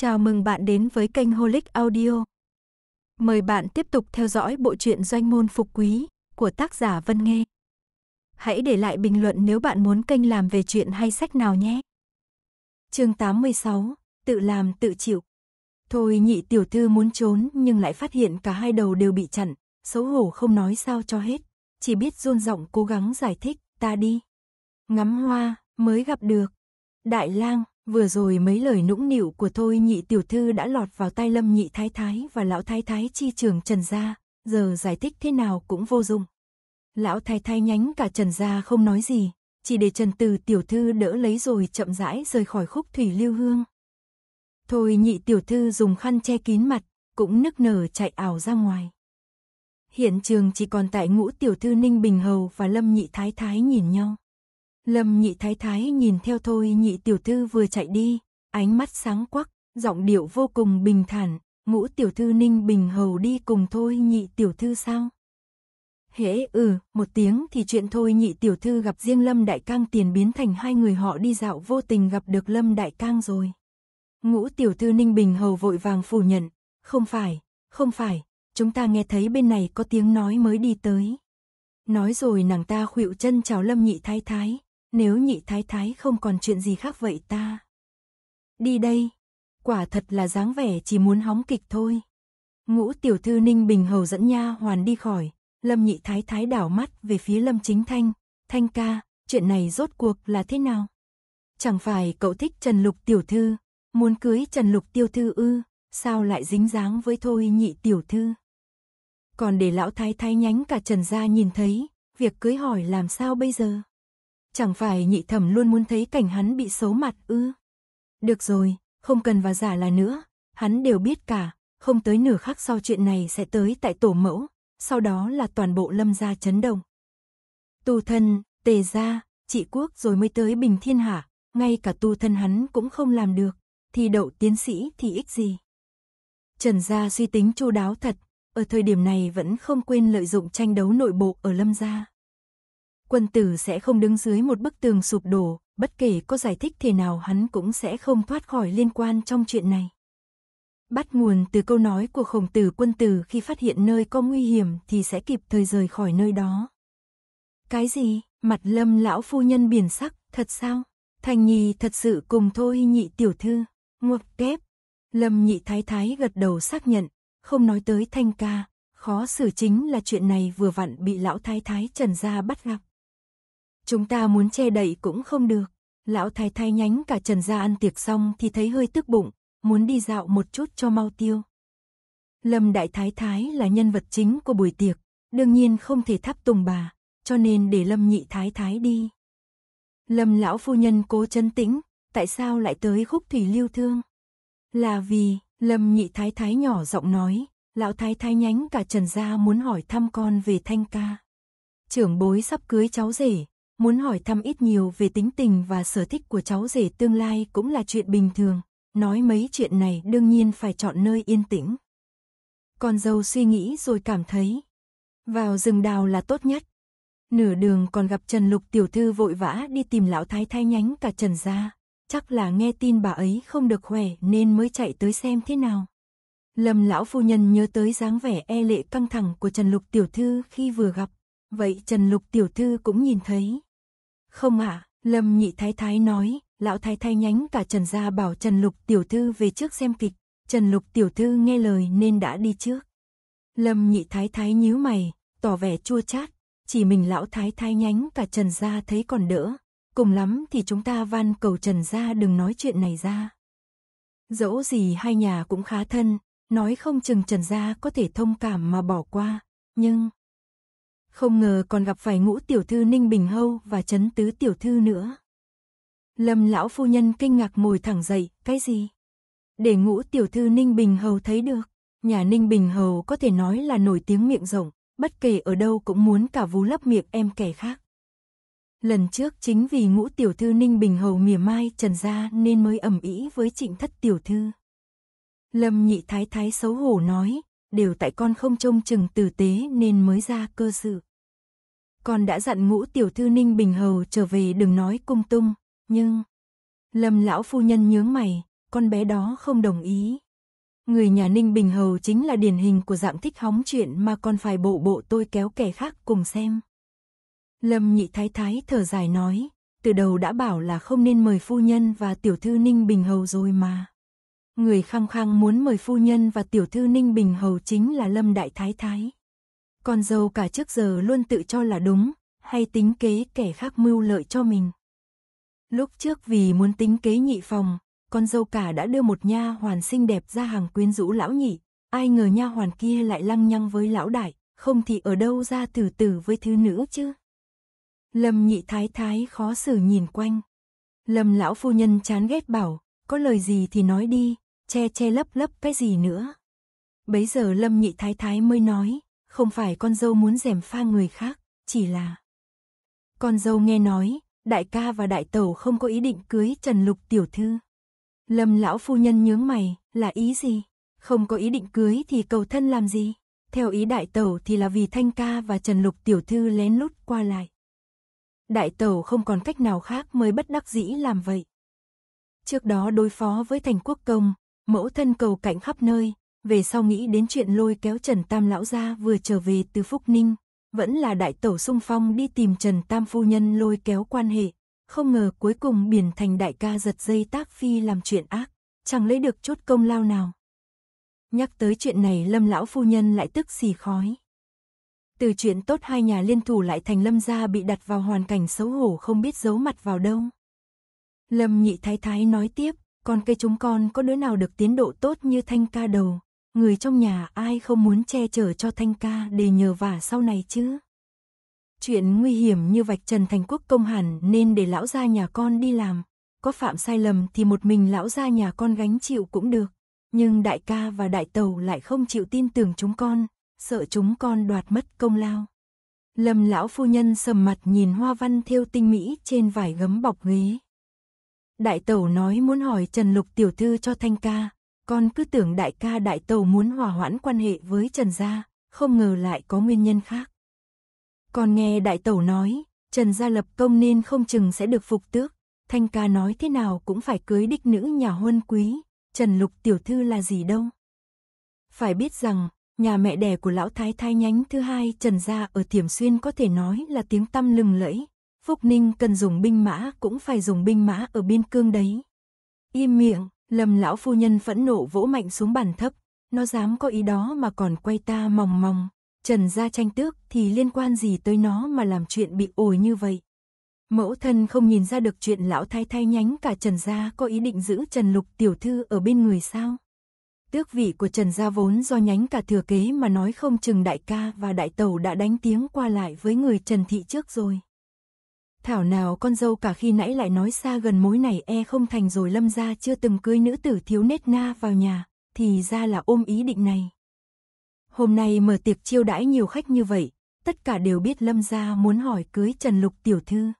Chào mừng bạn đến với kênh Holic Audio. Mời bạn tiếp tục theo dõi bộ truyện Doanh môn phục quý của tác giả Vân Nghê. Hãy để lại bình luận nếu bạn muốn kênh làm về chuyện hay sách nào nhé. Chương 86: Tự làm tự chịu. Thôi nhị tiểu thư muốn trốn nhưng lại phát hiện cả hai đầu đều bị chặn, xấu hổ không nói sao cho hết, chỉ biết run giọng cố gắng giải thích, ta đi. Ngắm hoa mới gặp được. Đại lang, Vừa rồi mấy lời nũng nịu của thôi nhị tiểu thư đã lọt vào tai lâm nhị thái thái và lão thái thái chi trường Trần Gia, giờ giải thích thế nào cũng vô dụng. Lão thái thái nhánh cả Trần Gia không nói gì, chỉ để Trần Từ tiểu thư đỡ lấy rồi chậm rãi rời khỏi khúc thủy lưu hương. Thôi nhị tiểu thư dùng khăn che kín mặt, cũng nức nở chạy ảo ra ngoài. Hiện trường chỉ còn tại ngũ tiểu thư Ninh Bình Hầu và Lâm Nhị Thái Thái nhìn nhau. Lâm nhị thái thái nhìn theo thôi nhị tiểu thư vừa chạy đi, ánh mắt sáng quắc, giọng điệu vô cùng bình thản, ngũ tiểu thư ninh bình hầu đi cùng thôi nhị tiểu thư sao? Hễ ừ, một tiếng thì chuyện thôi nhị tiểu thư gặp riêng Lâm Đại Cang tiền biến thành hai người họ đi dạo vô tình gặp được Lâm Đại Cang rồi. Ngũ tiểu thư Ninh Bình hầu vội vàng phủ nhận, không phải, không phải, chúng ta nghe thấy bên này có tiếng nói mới đi tới. Nói rồi nàng ta khuỵu chân chào Lâm nhị thái thái, nếu nhị thái thái không còn chuyện gì khác vậy ta. Đi đây. Quả thật là dáng vẻ chỉ muốn hóng kịch thôi. Ngũ tiểu thư Ninh Bình Hầu dẫn nha hoàn đi khỏi. Lâm nhị thái thái đảo mắt về phía Lâm Chính Thanh. Thanh ca, chuyện này rốt cuộc là thế nào? Chẳng phải cậu thích Trần Lục tiểu thư, muốn cưới Trần Lục tiêu thư ư, sao lại dính dáng với thôi nhị tiểu thư? Còn để lão thái thái nhánh cả Trần gia nhìn thấy, việc cưới hỏi làm sao bây giờ? Chẳng phải nhị thẩm luôn muốn thấy cảnh hắn bị xấu mặt ư? Được rồi, không cần và giả là nữa, hắn đều biết cả, không tới nửa khắc sau chuyện này sẽ tới tại tổ mẫu, sau đó là toàn bộ lâm gia chấn động. Tu thân, tề gia, trị quốc rồi mới tới bình thiên hạ, ngay cả tu thân hắn cũng không làm được, thì đậu tiến sĩ thì ích gì. Trần gia suy tính chu đáo thật, ở thời điểm này vẫn không quên lợi dụng tranh đấu nội bộ ở lâm gia quân tử sẽ không đứng dưới một bức tường sụp đổ, bất kể có giải thích thế nào hắn cũng sẽ không thoát khỏi liên quan trong chuyện này. Bắt nguồn từ câu nói của khổng tử quân tử khi phát hiện nơi có nguy hiểm thì sẽ kịp thời rời khỏi nơi đó. Cái gì, mặt lâm lão phu nhân biển sắc, thật sao? Thành nhì thật sự cùng thôi nhị tiểu thư, ngược kép. Lâm nhị thái thái gật đầu xác nhận, không nói tới thanh ca, khó xử chính là chuyện này vừa vặn bị lão thái thái trần gia bắt gặp. Chúng ta muốn che đậy cũng không được. Lão thái thái nhánh cả trần ra ăn tiệc xong thì thấy hơi tức bụng, muốn đi dạo một chút cho mau tiêu. Lâm đại thái thái là nhân vật chính của buổi tiệc, đương nhiên không thể tháp tùng bà, cho nên để Lâm nhị thái thái đi. Lâm lão phu nhân cố chấn tĩnh, tại sao lại tới khúc thủy lưu thương? Là vì, Lâm nhị thái thái nhỏ giọng nói, lão thái thái nhánh cả trần gia muốn hỏi thăm con về thanh ca. Trưởng bối sắp cưới cháu rể, Muốn hỏi thăm ít nhiều về tính tình và sở thích của cháu rể tương lai cũng là chuyện bình thường, nói mấy chuyện này đương nhiên phải chọn nơi yên tĩnh. Con dâu suy nghĩ rồi cảm thấy, vào rừng đào là tốt nhất. Nửa đường còn gặp Trần Lục tiểu thư vội vã đi tìm lão thái thái nhánh cả Trần gia, chắc là nghe tin bà ấy không được khỏe nên mới chạy tới xem thế nào. Lâm lão phu nhân nhớ tới dáng vẻ e lệ căng thẳng của Trần Lục tiểu thư khi vừa gặp, vậy Trần Lục tiểu thư cũng nhìn thấy. Không hả, Lâm nhị thái thái nói, lão thái thái nhánh cả Trần gia bảo Trần Lục tiểu thư về trước xem kịch, Trần Lục tiểu thư nghe lời nên đã đi trước. Lâm nhị thái thái nhíu mày, tỏ vẻ chua chát, chỉ mình lão thái thái nhánh cả Trần gia thấy còn đỡ, cùng lắm thì chúng ta van cầu Trần gia đừng nói chuyện này ra. Dẫu gì hai nhà cũng khá thân, nói không chừng Trần gia có thể thông cảm mà bỏ qua, nhưng không ngờ còn gặp phải ngũ tiểu thư Ninh Bình Hâu và Trấn tứ tiểu thư nữa. Lâm lão phu nhân kinh ngạc ngồi thẳng dậy, cái gì? Để ngũ tiểu thư Ninh Bình Hầu thấy được, nhà Ninh Bình Hầu có thể nói là nổi tiếng miệng rộng, bất kể ở đâu cũng muốn cả vú lấp miệng em kẻ khác. Lần trước chính vì ngũ tiểu thư Ninh Bình Hầu mỉa mai trần ra nên mới ẩm ý với trịnh thất tiểu thư. Lâm nhị thái thái xấu hổ nói, đều tại con không trông chừng tử tế nên mới ra cơ sự con đã dặn ngũ tiểu thư Ninh Bình Hầu trở về đừng nói cung tung, nhưng... Lâm lão phu nhân nhướng mày, con bé đó không đồng ý. Người nhà Ninh Bình Hầu chính là điển hình của dạng thích hóng chuyện mà con phải bộ bộ tôi kéo kẻ khác cùng xem. Lâm nhị thái thái thở dài nói, từ đầu đã bảo là không nên mời phu nhân và tiểu thư Ninh Bình Hầu rồi mà. Người khăng khăng muốn mời phu nhân và tiểu thư Ninh Bình Hầu chính là Lâm Đại Thái Thái. Con dâu cả trước giờ luôn tự cho là đúng, hay tính kế kẻ khác mưu lợi cho mình. Lúc trước vì muốn tính kế nhị phòng, con dâu cả đã đưa một nha hoàn xinh đẹp ra hàng quyến rũ lão nhị, ai ngờ nha hoàn kia lại lăng nhăng với lão đại, không thì ở đâu ra từ từ với thứ nữ chứ. Lâm nhị thái thái khó xử nhìn quanh. Lâm lão phu nhân chán ghét bảo, có lời gì thì nói đi, che che lấp lấp cái gì nữa. Bấy giờ Lâm nhị thái thái mới nói, không phải con dâu muốn rèm pha người khác, chỉ là... Con dâu nghe nói, đại ca và đại tẩu không có ý định cưới Trần Lục tiểu thư. Lâm lão phu nhân nhướng mày, là ý gì? Không có ý định cưới thì cầu thân làm gì? Theo ý đại tẩu thì là vì Thanh ca và Trần Lục tiểu thư lén lút qua lại. Đại tẩu không còn cách nào khác mới bất đắc dĩ làm vậy. Trước đó đối phó với thành quốc công, mẫu thân cầu cạnh khắp nơi, về sau nghĩ đến chuyện lôi kéo Trần Tam Lão ra vừa trở về từ Phúc Ninh, vẫn là đại tẩu sung phong đi tìm Trần Tam Phu Nhân lôi kéo quan hệ, không ngờ cuối cùng biển thành đại ca giật dây tác phi làm chuyện ác, chẳng lấy được chút công lao nào. Nhắc tới chuyện này lâm lão phu nhân lại tức xì khói. Từ chuyện tốt hai nhà liên thủ lại thành lâm gia bị đặt vào hoàn cảnh xấu hổ không biết giấu mặt vào đâu. Lâm nhị thái thái nói tiếp, con cây chúng con có đứa nào được tiến độ tốt như thanh ca đầu, người trong nhà ai không muốn che chở cho Thanh ca để nhờ vả sau này chứ. Chuyện nguy hiểm như vạch trần thành quốc công hẳn nên để lão gia nhà con đi làm, có phạm sai lầm thì một mình lão gia nhà con gánh chịu cũng được, nhưng đại ca và đại tàu lại không chịu tin tưởng chúng con, sợ chúng con đoạt mất công lao. Lâm lão phu nhân sầm mặt nhìn hoa văn thêu tinh mỹ trên vải gấm bọc ghế. Đại tẩu nói muốn hỏi Trần Lục tiểu thư cho Thanh ca, con cứ tưởng đại ca đại tàu muốn hòa hoãn quan hệ với Trần Gia, không ngờ lại có nguyên nhân khác. Con nghe đại tàu nói, Trần Gia lập công nên không chừng sẽ được phục tước. Thanh ca nói thế nào cũng phải cưới đích nữ nhà huân quý, Trần Lục tiểu thư là gì đâu. Phải biết rằng, nhà mẹ đẻ của lão thái thái nhánh thứ hai Trần Gia ở Thiểm Xuyên có thể nói là tiếng tăm lừng lẫy. Phúc Ninh cần dùng binh mã cũng phải dùng binh mã ở biên cương đấy. Im miệng, Lâm lão phu nhân phẫn nộ vỗ mạnh xuống bàn thấp, nó dám có ý đó mà còn quay ta mòng mòng. Trần gia tranh tước thì liên quan gì tới nó mà làm chuyện bị ổi như vậy. Mẫu thân không nhìn ra được chuyện lão thái thay nhánh cả Trần gia có ý định giữ Trần Lục tiểu thư ở bên người sao. Tước vị của Trần gia vốn do nhánh cả thừa kế mà nói không chừng đại ca và đại tàu đã đánh tiếng qua lại với người Trần thị trước rồi. Thảo nào con dâu cả khi nãy lại nói xa gần mối này e không thành rồi lâm ra chưa từng cưới nữ tử thiếu nết na vào nhà, thì ra là ôm ý định này. Hôm nay mở tiệc chiêu đãi nhiều khách như vậy, tất cả đều biết lâm ra muốn hỏi cưới Trần Lục tiểu thư.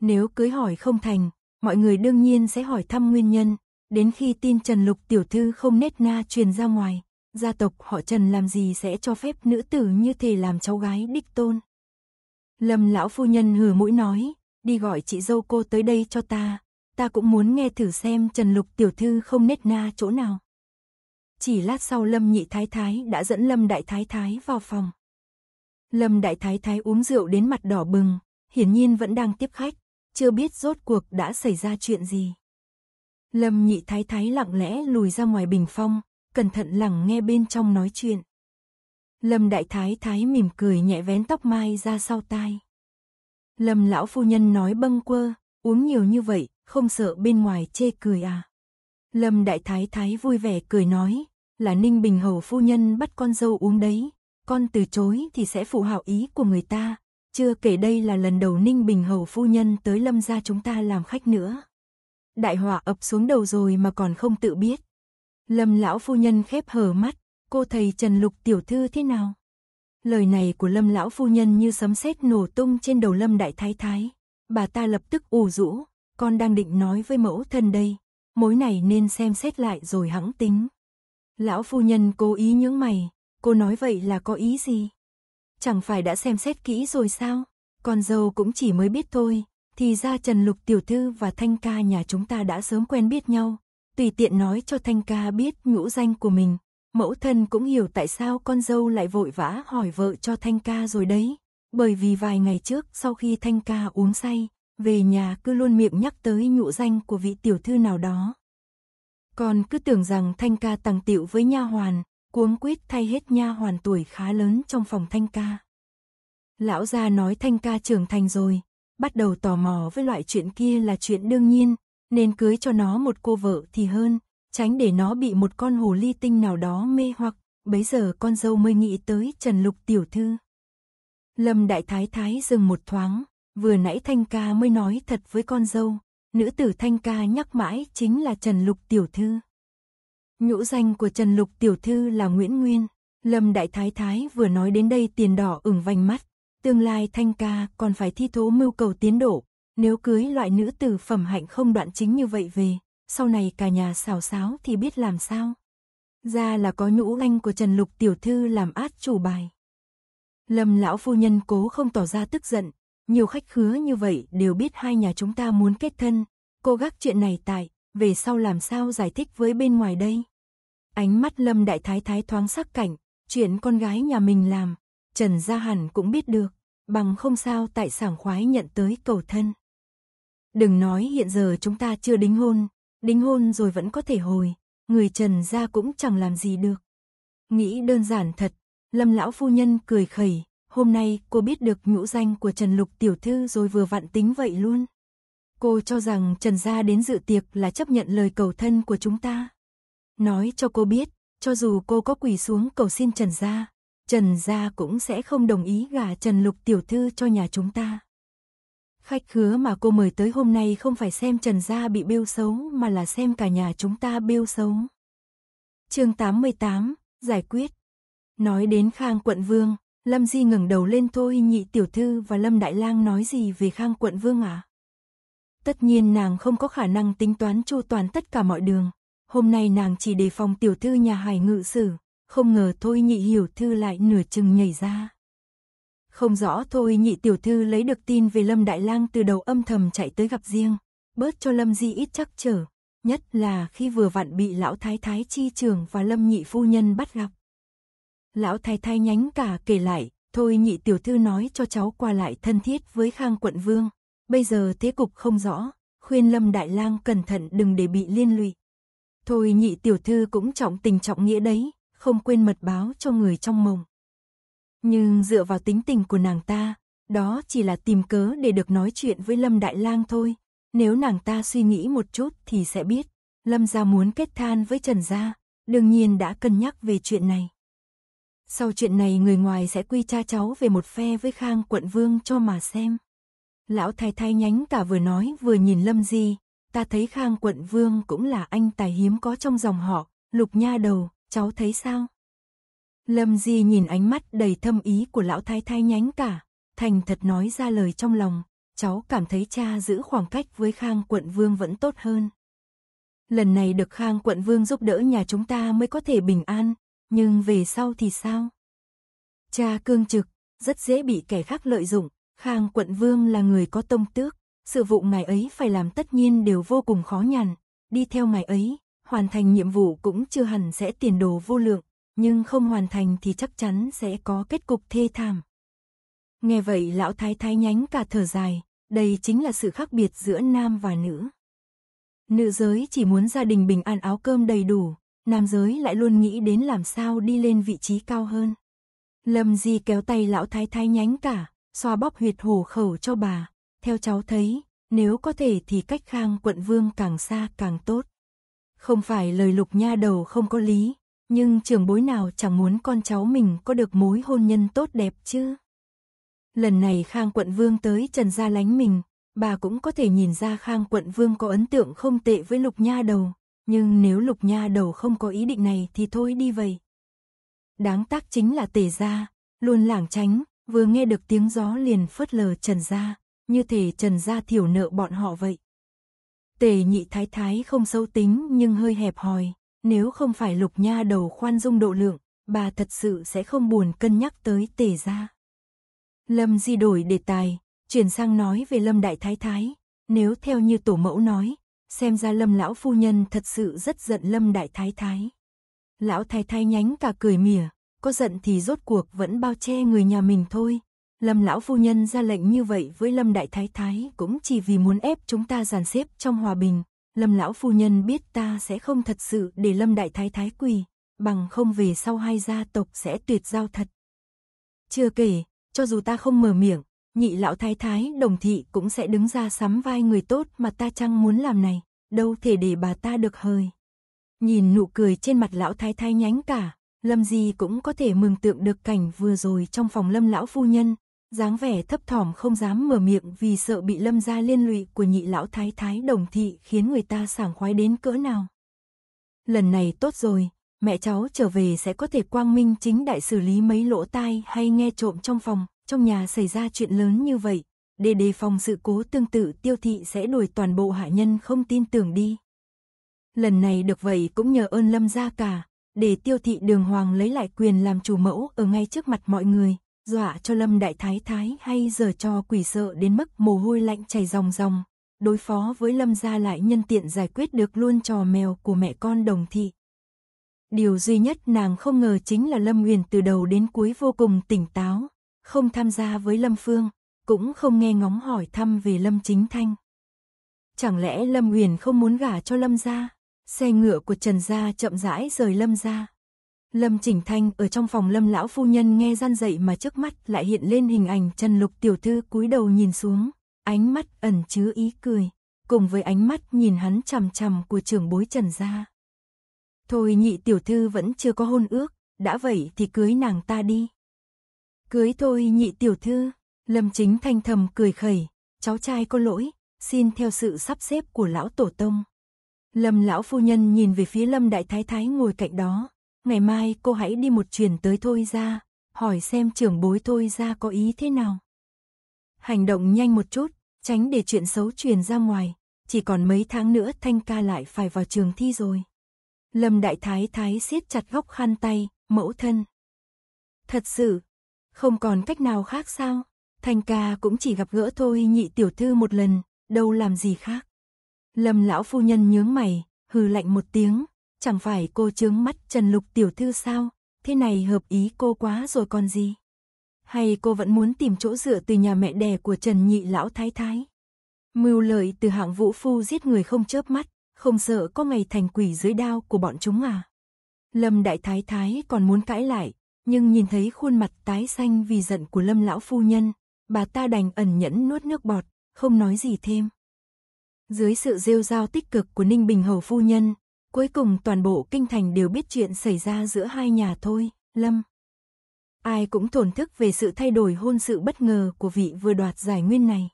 Nếu cưới hỏi không thành, mọi người đương nhiên sẽ hỏi thăm nguyên nhân, đến khi tin Trần Lục tiểu thư không nết na truyền ra ngoài, gia tộc họ Trần làm gì sẽ cho phép nữ tử như thể làm cháu gái đích tôn, Lâm lão phu nhân hừ mũi nói, đi gọi chị dâu cô tới đây cho ta, ta cũng muốn nghe thử xem Trần Lục tiểu thư không nết na chỗ nào. Chỉ lát sau Lâm nhị thái thái đã dẫn Lâm đại thái thái vào phòng. Lâm đại thái thái uống rượu đến mặt đỏ bừng, hiển nhiên vẫn đang tiếp khách, chưa biết rốt cuộc đã xảy ra chuyện gì. Lâm nhị thái thái lặng lẽ lùi ra ngoài bình phong, cẩn thận lẳng nghe bên trong nói chuyện. Lâm Đại Thái Thái mỉm cười nhẹ vén tóc mai ra sau tai. Lâm lão phu nhân nói bâng quơ, uống nhiều như vậy, không sợ bên ngoài chê cười à. Lâm Đại Thái Thái vui vẻ cười nói, là Ninh Bình Hầu phu nhân bắt con dâu uống đấy, con từ chối thì sẽ phụ hảo ý của người ta, chưa kể đây là lần đầu Ninh Bình Hầu phu nhân tới Lâm gia chúng ta làm khách nữa. Đại họa ập xuống đầu rồi mà còn không tự biết. Lâm lão phu nhân khép hờ mắt, cô thầy Trần Lục tiểu thư thế nào? Lời này của Lâm lão phu nhân như sấm sét nổ tung trên đầu Lâm đại thái thái. Bà ta lập tức ủ rũ, con đang định nói với mẫu thân đây, mối này nên xem xét lại rồi hãng tính. Lão phu nhân cố ý nhướng mày, cô nói vậy là có ý gì? Chẳng phải đã xem xét kỹ rồi sao? Con dâu cũng chỉ mới biết thôi, thì ra Trần Lục tiểu thư và Thanh ca nhà chúng ta đã sớm quen biết nhau, tùy tiện nói cho Thanh ca biết nhũ danh của mình, Mẫu thân cũng hiểu tại sao con dâu lại vội vã hỏi vợ cho Thanh ca rồi đấy. Bởi vì vài ngày trước sau khi Thanh ca uống say, về nhà cứ luôn miệng nhắc tới nhụ danh của vị tiểu thư nào đó. còn cứ tưởng rằng Thanh ca tàng tiệu với nha hoàn, cuống quýt thay hết nha hoàn tuổi khá lớn trong phòng Thanh ca. Lão gia nói Thanh ca trưởng thành rồi, bắt đầu tò mò với loại chuyện kia là chuyện đương nhiên, nên cưới cho nó một cô vợ thì hơn, tránh để nó bị một con hồ ly tinh nào đó mê hoặc, bấy giờ con dâu mới nghĩ tới Trần Lục tiểu thư. Lâm Đại Thái Thái dừng một thoáng, vừa nãy Thanh Ca mới nói thật với con dâu, nữ tử Thanh Ca nhắc mãi chính là Trần Lục tiểu thư. Nhũ danh của Trần Lục tiểu thư là Nguyễn Nguyên, Lâm Đại Thái Thái vừa nói đến đây tiền đỏ ửng vành mắt, tương lai Thanh Ca còn phải thi thố mưu cầu tiến độ, nếu cưới loại nữ tử phẩm hạnh không đoạn chính như vậy về, sau này cả nhà xào xáo thì biết làm sao. Ra là có nhũ anh của Trần Lục tiểu thư làm át chủ bài. Lâm lão phu nhân cố không tỏ ra tức giận, nhiều khách khứa như vậy đều biết hai nhà chúng ta muốn kết thân, cô gác chuyện này tại, về sau làm sao giải thích với bên ngoài đây. Ánh mắt Lâm đại thái thái thoáng sắc cảnh, chuyện con gái nhà mình làm, Trần Gia Hẳn cũng biết được, bằng không sao tại sảng khoái nhận tới cầu thân. Đừng nói hiện giờ chúng ta chưa đính hôn, Đính hôn rồi vẫn có thể hồi, người trần gia cũng chẳng làm gì được. Nghĩ đơn giản thật, lâm lão phu nhân cười khẩy, hôm nay cô biết được nhũ danh của Trần Lục tiểu thư rồi vừa vặn tính vậy luôn. Cô cho rằng Trần gia đến dự tiệc là chấp nhận lời cầu thân của chúng ta. Nói cho cô biết, cho dù cô có quỳ xuống cầu xin Trần gia, Trần gia cũng sẽ không đồng ý gả Trần Lục tiểu thư cho nhà chúng ta. Khách khứa mà cô mời tới hôm nay không phải xem Trần Gia bị bêu xấu mà là xem cả nhà chúng ta bêu xấu. chương 88, giải quyết. Nói đến Khang Quận Vương, Lâm Di ngẩng đầu lên thôi nhị tiểu thư và Lâm Đại Lang nói gì về Khang Quận Vương à? Tất nhiên nàng không có khả năng tính toán chu toàn tất cả mọi đường. Hôm nay nàng chỉ đề phòng tiểu thư nhà hài ngự sử, không ngờ thôi nhị hiểu thư lại nửa chừng nhảy ra. Không rõ thôi nhị tiểu thư lấy được tin về Lâm Đại Lang từ đầu âm thầm chạy tới gặp riêng, bớt cho Lâm Di ít chắc trở, nhất là khi vừa vặn bị lão thái thái chi trường và Lâm nhị phu nhân bắt gặp. Lão thái thái nhánh cả kể lại, thôi nhị tiểu thư nói cho cháu qua lại thân thiết với Khang quận vương, bây giờ thế cục không rõ, khuyên Lâm Đại Lang cẩn thận đừng để bị liên lụy. Thôi nhị tiểu thư cũng trọng tình trọng nghĩa đấy, không quên mật báo cho người trong mồng. Nhưng dựa vào tính tình của nàng ta, đó chỉ là tìm cớ để được nói chuyện với Lâm Đại Lang thôi. Nếu nàng ta suy nghĩ một chút thì sẽ biết, Lâm gia muốn kết than với Trần gia, đương nhiên đã cân nhắc về chuyện này. Sau chuyện này người ngoài sẽ quy cha cháu về một phe với Khang quận vương cho mà xem. Lão thái thái nhánh cả vừa nói vừa nhìn Lâm Di, ta thấy Khang quận vương cũng là anh tài hiếm có trong dòng họ, lục nha đầu, cháu thấy sao? Lâm Di nhìn ánh mắt đầy thâm ý của lão thái thái nhánh cả, thành thật nói ra lời trong lòng, cháu cảm thấy cha giữ khoảng cách với Khang quận vương vẫn tốt hơn. Lần này được Khang quận vương giúp đỡ nhà chúng ta mới có thể bình an, nhưng về sau thì sao? Cha cương trực, rất dễ bị kẻ khác lợi dụng, Khang quận vương là người có tông tước, sự vụ ngài ấy phải làm tất nhiên đều vô cùng khó nhằn, đi theo ngài ấy, hoàn thành nhiệm vụ cũng chưa hẳn sẽ tiền đồ vô lượng, nhưng không hoàn thành thì chắc chắn sẽ có kết cục thê thảm. Nghe vậy lão thái thái nhánh cả thở dài, đây chính là sự khác biệt giữa nam và nữ. Nữ giới chỉ muốn gia đình bình an áo cơm đầy đủ, nam giới lại luôn nghĩ đến làm sao đi lên vị trí cao hơn. Lâm Di kéo tay lão thái thái nhánh cả, xoa bóp huyệt hổ khẩu cho bà, theo cháu thấy, nếu có thể thì cách khang quận vương càng xa càng tốt. Không phải lời lục nha đầu không có lý, nhưng trưởng bối nào chẳng muốn con cháu mình có được mối hôn nhân tốt đẹp chứ? Lần này Khang Quận Vương tới Trần Gia lánh mình, bà cũng có thể nhìn ra Khang Quận Vương có ấn tượng không tệ với Lục Nha Đầu, nhưng nếu Lục Nha Đầu không có ý định này thì thôi đi vậy. Đáng tác chính là tề gia, luôn lảng tránh, vừa nghe được tiếng gió liền phớt lờ Trần Gia, như thể Trần Gia thiểu nợ bọn họ vậy. Tề nhị thái thái không sâu tính nhưng hơi hẹp hòi, nếu không phải lục nha đầu khoan dung độ lượng, bà thật sự sẽ không buồn cân nhắc tới tề gia. Lâm di đổi đề tài, chuyển sang nói về Lâm Đại Thái Thái. Nếu theo như tổ mẫu nói, xem ra Lâm Lão Phu Nhân thật sự rất giận Lâm Đại Thái Thái. Lão Thái Thái nhánh cả cười mỉa, có giận thì rốt cuộc vẫn bao che người nhà mình thôi. Lâm Lão Phu Nhân ra lệnh như vậy với Lâm Đại Thái Thái cũng chỉ vì muốn ép chúng ta giàn xếp trong hòa bình, Lâm lão phu nhân biết ta sẽ không thật sự để Lâm đại thái thái quỳ, bằng không về sau hai gia tộc sẽ tuyệt giao thật. Chưa kể, cho dù ta không mở miệng, nhị lão thái thái đồng thị cũng sẽ đứng ra sắm vai người tốt mà ta chăng muốn làm này, đâu thể để bà ta được hời. Nhìn nụ cười trên mặt lão thái thái nhánh cả, Lâm Di cũng có thể mừng tượng được cảnh vừa rồi trong phòng Lâm lão phu nhân, dáng vẻ thấp thỏm không dám mở miệng vì sợ bị lâm gia liên lụy của nhị lão thái thái đồng thị khiến người ta sảng khoái đến cỡ nào. Lần này tốt rồi, mẹ cháu trở về sẽ có thể quang minh chính đại xử lý mấy lỗ tai hay nghe trộm trong phòng, trong nhà xảy ra chuyện lớn như vậy. Để đề phòng sự cố tương tự tiêu thị sẽ đuổi toàn bộ hạ nhân không tin tưởng đi. Lần này được vậy cũng nhờ ơn lâm gia cả, để tiêu thị đường hoàng lấy lại quyền làm chủ mẫu ở ngay trước mặt mọi người, dọa cho Lâm Đại Thái Thái hay giờ cho quỷ sợ đến mức mồ hôi lạnh chảy ròng ròng. Đối phó với Lâm gia lại nhân tiện giải quyết được luôn trò mèo của mẹ con đồng thị. Điều duy nhất nàng không ngờ chính là Lâm uyển từ đầu đến cuối vô cùng tỉnh táo, không tham gia với Lâm Phương, cũng không nghe ngóng hỏi thăm về Lâm Chính Thanh. Chẳng lẽ Lâm uyển không muốn gả cho Lâm gia? Xe ngựa của Trần gia chậm rãi rời Lâm gia. Lâm Chỉnh Thanh ở trong phòng Lâm lão phu nhân nghe gian dậy mà trước mắt lại hiện lên hình ảnh Trần Lục tiểu thư cúi đầu nhìn xuống, ánh mắt ẩn chứa ý cười, cùng với ánh mắt nhìn hắn chằm chằm của trưởng bối Trần gia. Thôi nhị tiểu thư vẫn chưa có hôn ước, đã vậy thì cưới nàng ta đi. Cưới thôi nhị tiểu thư, Lâm Chính Thanh thầm cười khẩy, cháu trai có lỗi, xin theo sự sắp xếp của lão tổ tông. Lâm lão phu nhân nhìn về phía Lâm đại thái thái ngồi cạnh đó, ngày mai cô hãy đi một chuyến tới thôi ra, hỏi xem trưởng bối thôi ra có ý thế nào. Hành động nhanh một chút, tránh để chuyện xấu truyền ra ngoài, chỉ còn mấy tháng nữa Thanh ca lại phải vào trường thi rồi. Lâm Đại Thái Thái siết chặt góc khăn tay, mẫu thân. Thật sự, không còn cách nào khác sao? Thanh ca cũng chỉ gặp gỡ thôi nhị tiểu thư một lần, đâu làm gì khác. Lâm lão phu nhân nhướng mày, hừ lạnh một tiếng, chẳng phải cô chướng mắt Trần Lục tiểu thư sao, thế này hợp ý cô quá rồi còn gì. Hay cô vẫn muốn tìm chỗ dựa từ nhà mẹ đẻ của Trần Nhị Lão Thái Thái. Mưu lợi từ hạng vũ phu giết người không chớp mắt, không sợ có ngày thành quỷ dưới đao của bọn chúng à. Lâm Đại Thái Thái còn muốn cãi lại, nhưng nhìn thấy khuôn mặt tái xanh vì giận của Lâm Lão Phu Nhân, bà ta đành ẩn nhẫn nuốt nước bọt, không nói gì thêm. Dưới sự rêu rao tích cực của Ninh Bình Hầu Phu Nhân, Cuối cùng toàn bộ kinh thành đều biết chuyện xảy ra giữa hai nhà thôi, Lâm. Ai cũng thổn thức về sự thay đổi hôn sự bất ngờ của vị vừa đoạt giải nguyên này.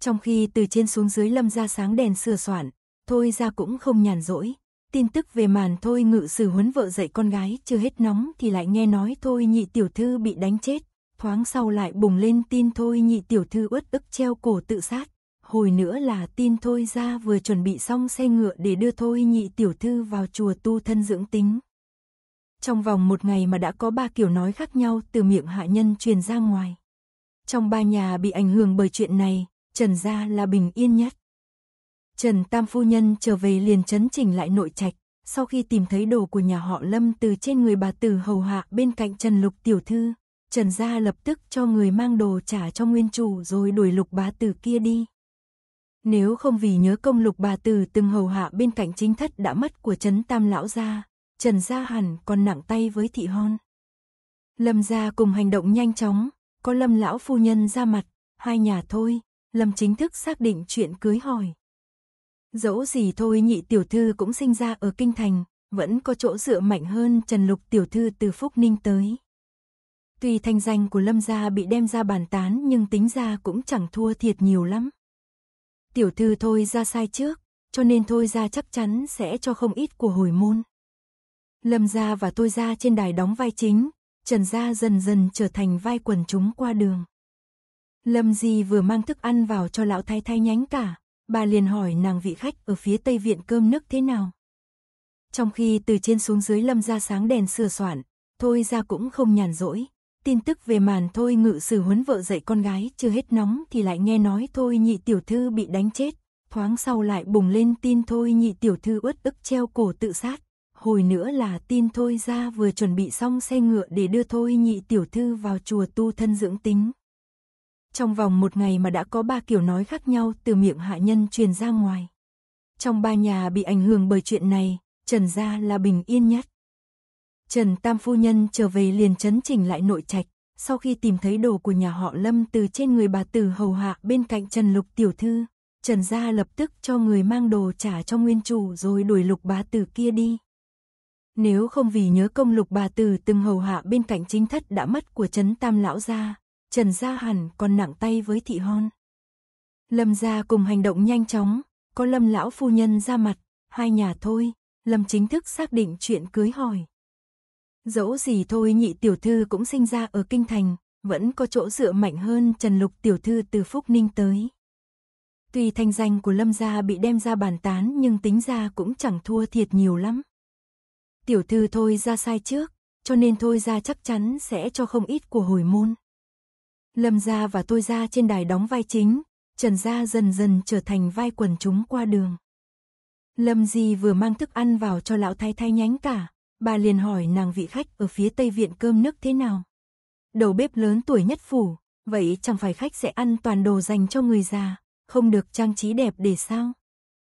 Trong khi từ trên xuống dưới Lâm ra sáng đèn sửa soạn, thôi ra cũng không nhàn rỗi. Tin tức về màn thôi ngự sử huấn vợ dạy con gái chưa hết nóng thì lại nghe nói thôi nhị tiểu thư bị đánh chết. Thoáng sau lại bùng lên tin thôi nhị tiểu thư uất ức treo cổ tự sát hồi nữa là tin thôi ra vừa chuẩn bị xong xe ngựa để đưa thôi nhị tiểu thư vào chùa tu thân dưỡng tính. Trong vòng một ngày mà đã có ba kiểu nói khác nhau từ miệng hạ nhân truyền ra ngoài. Trong ba nhà bị ảnh hưởng bởi chuyện này, Trần Gia là bình yên nhất. Trần Tam Phu Nhân trở về liền chấn chỉnh lại nội trạch, sau khi tìm thấy đồ của nhà họ Lâm từ trên người bà Tử hầu hạ bên cạnh Trần Lục Tiểu Thư, Trần Gia lập tức cho người mang đồ trả cho nguyên chủ rồi đuổi Lục Bá Tử kia đi. Nếu không vì nhớ công lục bà từ từng hầu hạ bên cạnh chính thất đã mất của Trấn Tam Lão Gia, Trần Gia Hàn còn nặng tay với thị hon. Lâm Gia cùng hành động nhanh chóng, có Lâm Lão Phu Nhân ra mặt, hai nhà thôi, Lâm chính thức xác định chuyện cưới hỏi. Dẫu gì thôi nhị tiểu thư cũng sinh ra ở Kinh Thành, vẫn có chỗ dựa mạnh hơn Trần Lục tiểu thư từ Phúc Ninh tới. Tuy thanh danh của Lâm Gia bị đem ra bàn tán nhưng tính ra cũng chẳng thua thiệt nhiều lắm. Tiểu thư thôi ra sai trước, cho nên thôi ra chắc chắn sẽ cho không ít của hồi môn. Lâm gia và tôi gia trên đài đóng vai chính, Trần gia dần dần trở thành vai quần chúng qua đường. Lâm Di vừa mang thức ăn vào cho lão thái thái nhánh cả, bà liền hỏi nàng vị khách ở phía tây viện cơm nước thế nào. Trong khi từ trên xuống dưới Lâm gia sáng đèn sửa soạn, thôi ra cũng không nhàn rỗi, tin tức về màn thôi ngự sử huấn vợ dạy con gái chưa hết nóng thì lại nghe nói thôi nhị tiểu thư bị đánh chết, thoáng sau lại bùng lên tin thôi nhị tiểu thư uất ức treo cổ tự sát, hồi nữa là tin thôi ra vừa chuẩn bị xong xe ngựa để đưa thôi nhị tiểu thư vào chùa tu thân dưỡng tính. Trong vòng một ngày mà đã có ba kiểu nói khác nhau từ miệng hạ nhân truyền ra ngoài. Trong ba nhà bị ảnh hưởng bởi chuyện này, Trần Gia là bình yên nhất. Trần Tam Phu Nhân trở về liền chấn chỉnh lại nội trạch, sau khi tìm thấy đồ của nhà họ Lâm từ trên người bà tử hầu hạ bên cạnh Trần Lục Tiểu Thư, Trần Gia lập tức cho người mang đồ trả cho nguyên chủ rồi đuổi Lục Bá Tử kia đi. Nếu không vì nhớ công Lục Bà Tử từng hầu hạ bên cạnh chính thất đã mất của Trấn Tam Lão Gia, Trần Gia hẳn còn nặng tay với thị hon. Lâm Gia cùng hành động nhanh chóng, có Lâm Lão Phu Nhân ra mặt, hai nhà thôi, Lâm chính thức xác định chuyện cưới hỏi. Dẫu gì thôi nhị tiểu thư cũng sinh ra ở Kinh Thành, vẫn có chỗ dựa mạnh hơn Trần Lục tiểu thư từ Phúc Ninh tới. Tuy thanh danh của Lâm gia bị đem ra bàn tán nhưng tính ra cũng chẳng thua thiệt nhiều lắm. Tiểu thư thôi ra sai trước, cho nên thôi ra chắc chắn sẽ cho không ít của hồi môn. Lâm gia và tôi gia trên đài đóng vai chính, Trần gia dần dần trở thành vai quần chúng qua đường. Lâm Di vừa mang thức ăn vào cho lão thái thái nhánh cả, Bà liền hỏi nàng vị khách ở phía tây viện cơm nước thế nào. Đầu bếp lớn tuổi nhất phủ, vậy chẳng phải khách sẽ ăn toàn đồ dành cho người già, không được trang trí đẹp để sao?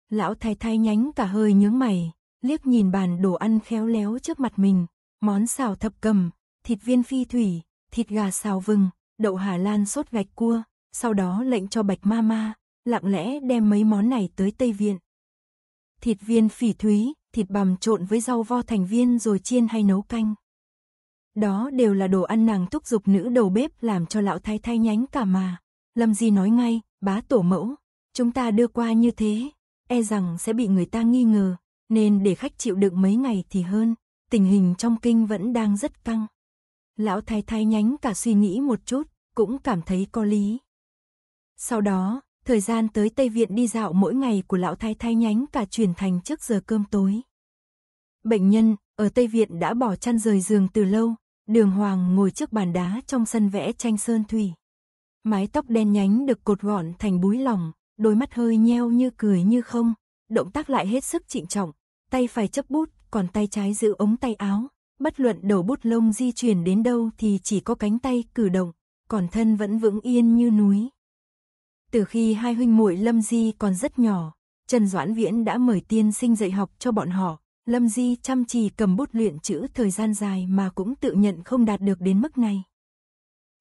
Lão thái thái nhánh cả hơi nhướng mày, liếc nhìn bàn đồ ăn khéo léo trước mặt mình, món xào thập cầm, thịt viên phi thủy, thịt gà xào vừng, đậu Hà Lan sốt gạch cua, sau đó lệnh cho Bạch Ma Ma, lặng lẽ đem mấy món này tới Tây Viện. Thịt viên phỉ thúy, thịt bằm trộn với rau vo thành viên rồi chiên hay nấu canh. Đó đều là đồ ăn nàng thúc giục nữ đầu bếp làm cho lão thái thay nhánh cả mà. Lâm Di nói ngay, bá tổ mẫu, chúng ta đưa qua như thế, e rằng sẽ bị người ta nghi ngờ, nên để khách chịu đựng mấy ngày thì hơn, tình hình trong kinh vẫn đang rất căng. Lão thái thay nhánh cả suy nghĩ một chút, cũng cảm thấy có lý. Sau đó, thời gian tới Tây Viện đi dạo mỗi ngày của lão thái thái nhánh cả chuyển thành trước giờ cơm tối. Bệnh nhân ở Tây Viện đã bỏ chăn rời giường từ lâu, đường hoàng ngồi trước bàn đá trong sân vẽ tranh sơn thủy. Mái tóc đen nhánh được cột gọn thành búi lỏng, đôi mắt hơi nheo như cười như không, động tác lại hết sức trịnh trọng, tay phải chấp bút, còn tay trái giữ ống tay áo. Bất luận đầu bút lông di chuyển đến đâu thì chỉ có cánh tay cử động, còn thân vẫn vững yên như núi. Từ khi hai huynh muội Lâm Di còn rất nhỏ, Trần Doãn Viễn đã mời tiên sinh dạy học cho bọn họ. Lâm Di chăm chỉ cầm bút luyện chữ thời gian dài mà cũng tự nhận không đạt được đến mức này.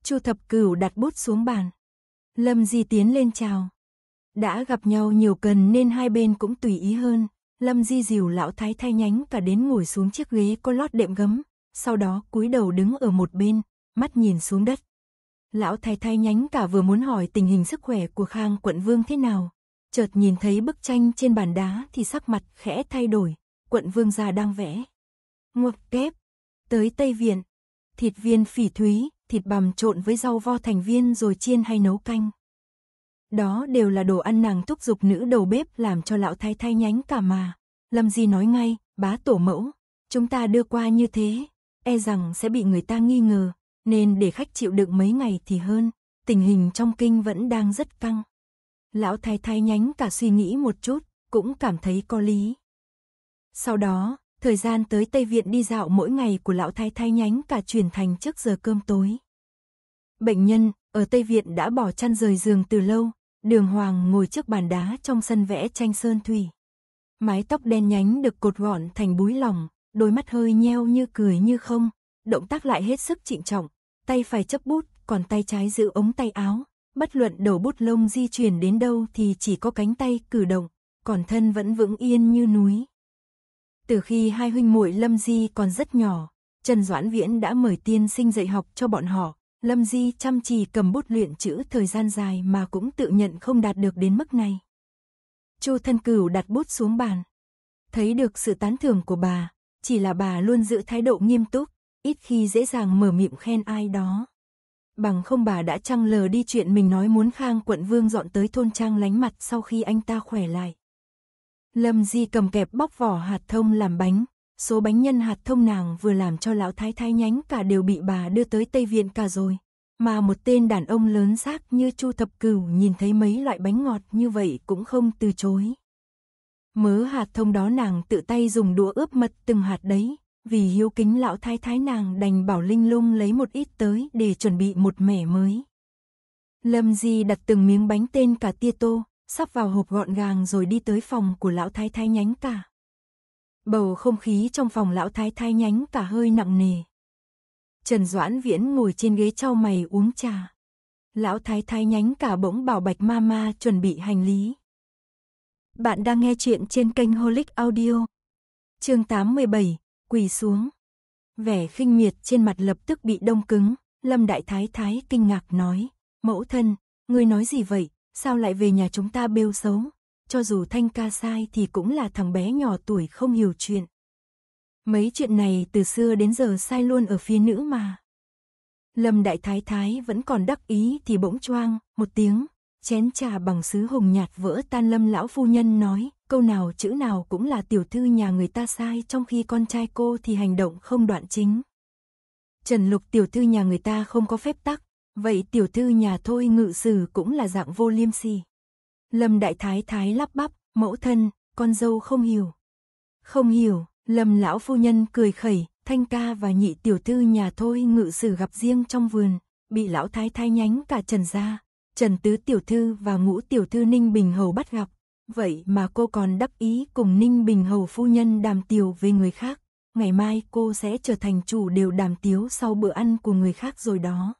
Chu Thập Cửu đặt bút xuống bàn. Lâm Di tiến lên chào. Đã gặp nhau nhiều cần nên hai bên cũng tùy ý hơn. Lâm Di dìu lão thái thay nhánh cả đến ngồi xuống chiếc ghế có lót đệm gấm. Sau đó cúi đầu đứng ở một bên, mắt nhìn xuống đất. Lão thái thái nhánh cả vừa muốn hỏi tình hình sức khỏe của Khang quận vương thế nào. Chợt nhìn thấy bức tranh trên bàn đá thì sắc mặt khẽ thay đổi, quận vương già đang vẽ. Ngoặc kép, tới Tây Viện, thịt viên phỉ thúy, thịt bằm trộn với rau vo thành viên rồi chiên hay nấu canh. Đó đều là đồ ăn nàng thúc giục nữ đầu bếp làm cho lão thái thái nhánh cả mà. Lâm Di nói ngay, bá tổ mẫu, chúng ta đưa qua như thế, e rằng sẽ bị người ta nghi ngờ, nên để khách chịu đựng mấy ngày thì hơn, tình hình trong kinh vẫn đang rất căng. Lão thái thái nhánh cả suy nghĩ một chút, cũng cảm thấy có lý. Sau đó, thời gian tới Tây Viện đi dạo mỗi ngày của lão thái thái nhánh cả chuyển thành trước giờ cơm tối. Bệnh nhân ở Tây Viện đã bỏ chăn rời giường từ lâu, đường hoàng ngồi trước bàn đá trong sân vẽ tranh sơn thủy. Mái tóc đen nhánh được cột gọn thành búi lỏng, đôi mắt hơi nheo như cười như không, động tác lại hết sức trịnh trọng, tay phải chấp bút, còn tay trái giữ ống tay áo. Bất luận đầu bút lông di chuyển đến đâu thì chỉ có cánh tay cử động, còn thân vẫn vững yên như núi. Từ khi hai huynh muội Lâm Di còn rất nhỏ, Trần Doãn Viễn đã mời tiên sinh dạy học cho bọn họ. Lâm Di chăm chỉ cầm bút luyện chữ thời gian dài mà cũng tự nhận không đạt được đến mức này. Chu Thân Cửu đặt bút xuống bàn. Thấy được sự tán thưởng của bà, chỉ là bà luôn giữ thái độ nghiêm túc, ít khi dễ dàng mở miệng khen ai đó. Bằng không bà đã trăng lờ đi chuyện mình nói muốn Khang quận vương dọn tới thôn trang lánh mặt sau khi anh ta khỏe lại. Lâm Di cầm kẹp bóc vỏ hạt thông làm bánh, số bánh nhân hạt thông nàng vừa làm cho lão thái thái nhánh cả đều bị bà đưa tới Tây Viện cả rồi. Mà một tên đàn ông lớn xác như Chu Thập Cửu nhìn thấy mấy loại bánh ngọt như vậy cũng không từ chối. Mớ hạt thông đó nàng tự tay dùng đũa ướp mật từng hạt đấy, vì hiếu kính lão thái thái nàng đành bảo Linh Lung lấy một ít tới để chuẩn bị một mẻ mới. Lâm Di đặt từng miếng bánh tên cả tia tô, sắp vào hộp gọn gàng rồi đi tới phòng của lão thái thái nhánh cả. Bầu không khí trong phòng lão thái thái nhánh cả hơi nặng nề. Trần Doãn Viễn ngồi trên ghế trao mày uống trà. Lão thái thái nhánh cả bỗng bảo Bạch Mama chuẩn bị hành lý. Bạn đang nghe chuyện trên kênh Holic Audio. Chương 817, quỳ xuống. Vẻ khinh miệt trên mặt lập tức bị đông cứng, Lâm Đại Thái Thái kinh ngạc nói, mẫu thân, ngươi nói gì vậy, sao lại về nhà chúng ta bêu xấu, cho dù Thanh ca sai thì cũng là thằng bé nhỏ tuổi không hiểu chuyện. Mấy chuyện này từ xưa đến giờ sai luôn ở phía nữ mà. Lâm Đại Thái Thái vẫn còn đắc ý thì bỗng choang, một tiếng, chén trà bằng sứ hùng nhạt vỡ tan Lâm Lão Phu Nhân nói, câu nào chữ nào cũng là tiểu thư nhà người ta sai trong khi con trai cô thì hành động không đoạn chính. Trần Lục tiểu thư nhà người ta không có phép tắc, vậy tiểu thư nhà thôi ngự sử cũng là dạng vô liêm sỉ. Lâm Đại Thái Thái lắp bắp, mẫu thân, con dâu không hiểu. Không hiểu, Lâm lão phu nhân cười khẩy, Thanh ca và nhị tiểu thư nhà thôi ngự sử gặp riêng trong vườn, bị lão thái thái nhánh cả Trần gia, Trần tứ tiểu thư và ngũ tiểu thư Ninh Bình hầu bắt gặp, Vậy mà cô còn đắc ý cùng Ninh Bình Hầu Phu Nhân đàm tiều với người khác. Ngày mai cô sẽ trở thành chủ đều đàm tiếu sau bữa ăn của người khác rồi đó.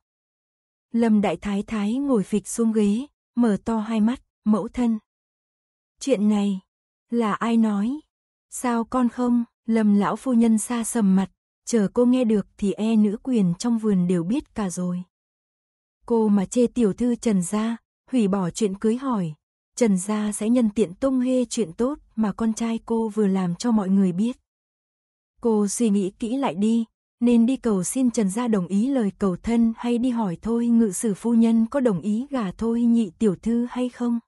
Lâm Đại Thái Thái ngồi phịch xuống ghế, mở to hai mắt, mẫu thân. Chuyện này, là ai nói? Sao con không? Lâm lão phu nhân xa sầm mặt, chờ cô nghe được thì e nữ quyền trong vườn đều biết cả rồi. Cô mà chê tiểu thư trần ra, hủy bỏ chuyện cưới hỏi, Trần Gia sẽ nhân tiện tung hê chuyện tốt mà con trai cô vừa làm cho mọi người biết. Cô suy nghĩ kỹ lại đi, nên đi cầu xin Trần Gia đồng ý lời cầu thân hay đi hỏi thôi ngự sử phu nhân có đồng ý gả thôi nhị tiểu thư hay không.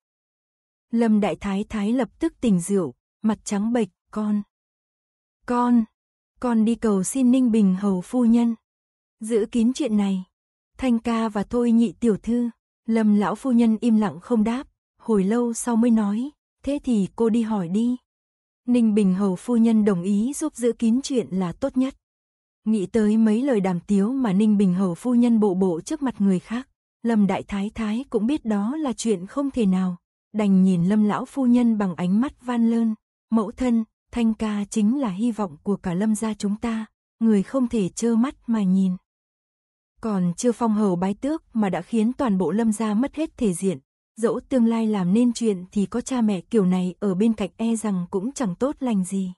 Lâm Đại Thái Thái lập tức tỉnh rượu, mặt trắng bệch, con. Con, con đi cầu xin Ninh Bình Hầu phu nhân. Giữ kín chuyện này. Thanh ca và thôi nhị tiểu thư, Lâm lão phu nhân im lặng không đáp, hồi lâu sau mới nói, thế thì cô đi hỏi đi. Ninh Bình Hầu phu nhân đồng ý giúp giữ kín chuyện là tốt nhất. Nghĩ tới mấy lời đàm tiếu mà Ninh Bình Hầu phu nhân bộ bộ trước mặt người khác, Lâm Đại Thái Thái cũng biết đó là chuyện không thể nào, đành nhìn Lâm Lão phu nhân bằng ánh mắt van lơn, mẫu thân, Thanh ca chính là hy vọng của cả Lâm gia chúng ta, người không thể trơ mắt mà nhìn. Còn chưa phong hầu bái tước mà đã khiến toàn bộ Lâm gia mất hết thể diện, Dẫu tương lai làm nên chuyện thì có cha mẹ kiểu này ở bên cạnh e rằng cũng chẳng tốt lành gì.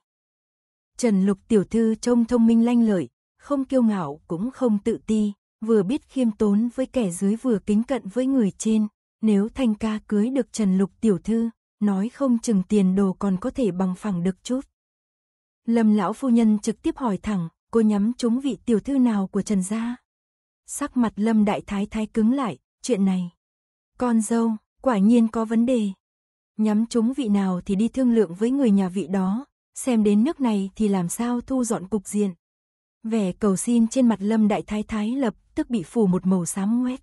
Trần Lục tiểu thư trông thông minh lanh lợi, không kiêu ngạo cũng không tự ti, vừa biết khiêm tốn với kẻ dưới vừa kính cận với người trên. Nếu Thanh ca cưới được Trần Lục tiểu thư, nói không chừng tiền đồ còn có thể bằng phẳng được chút. Lâm lão phu nhân trực tiếp hỏi thẳng, cô nhắm trúng vị tiểu thư nào của Trần gia? Sắc mặt Lâm đại thái thái cứng lại, chuyện này. Con dâu, quả nhiên có vấn đề. Nhắm trúng vị nào thì đi thương lượng với người nhà vị đó, xem đến nước này thì làm sao thu dọn cục diện. Vẻ cầu xin trên mặt Lâm Đại Thái Thái lập tức bị phủ một màu xám ngoét.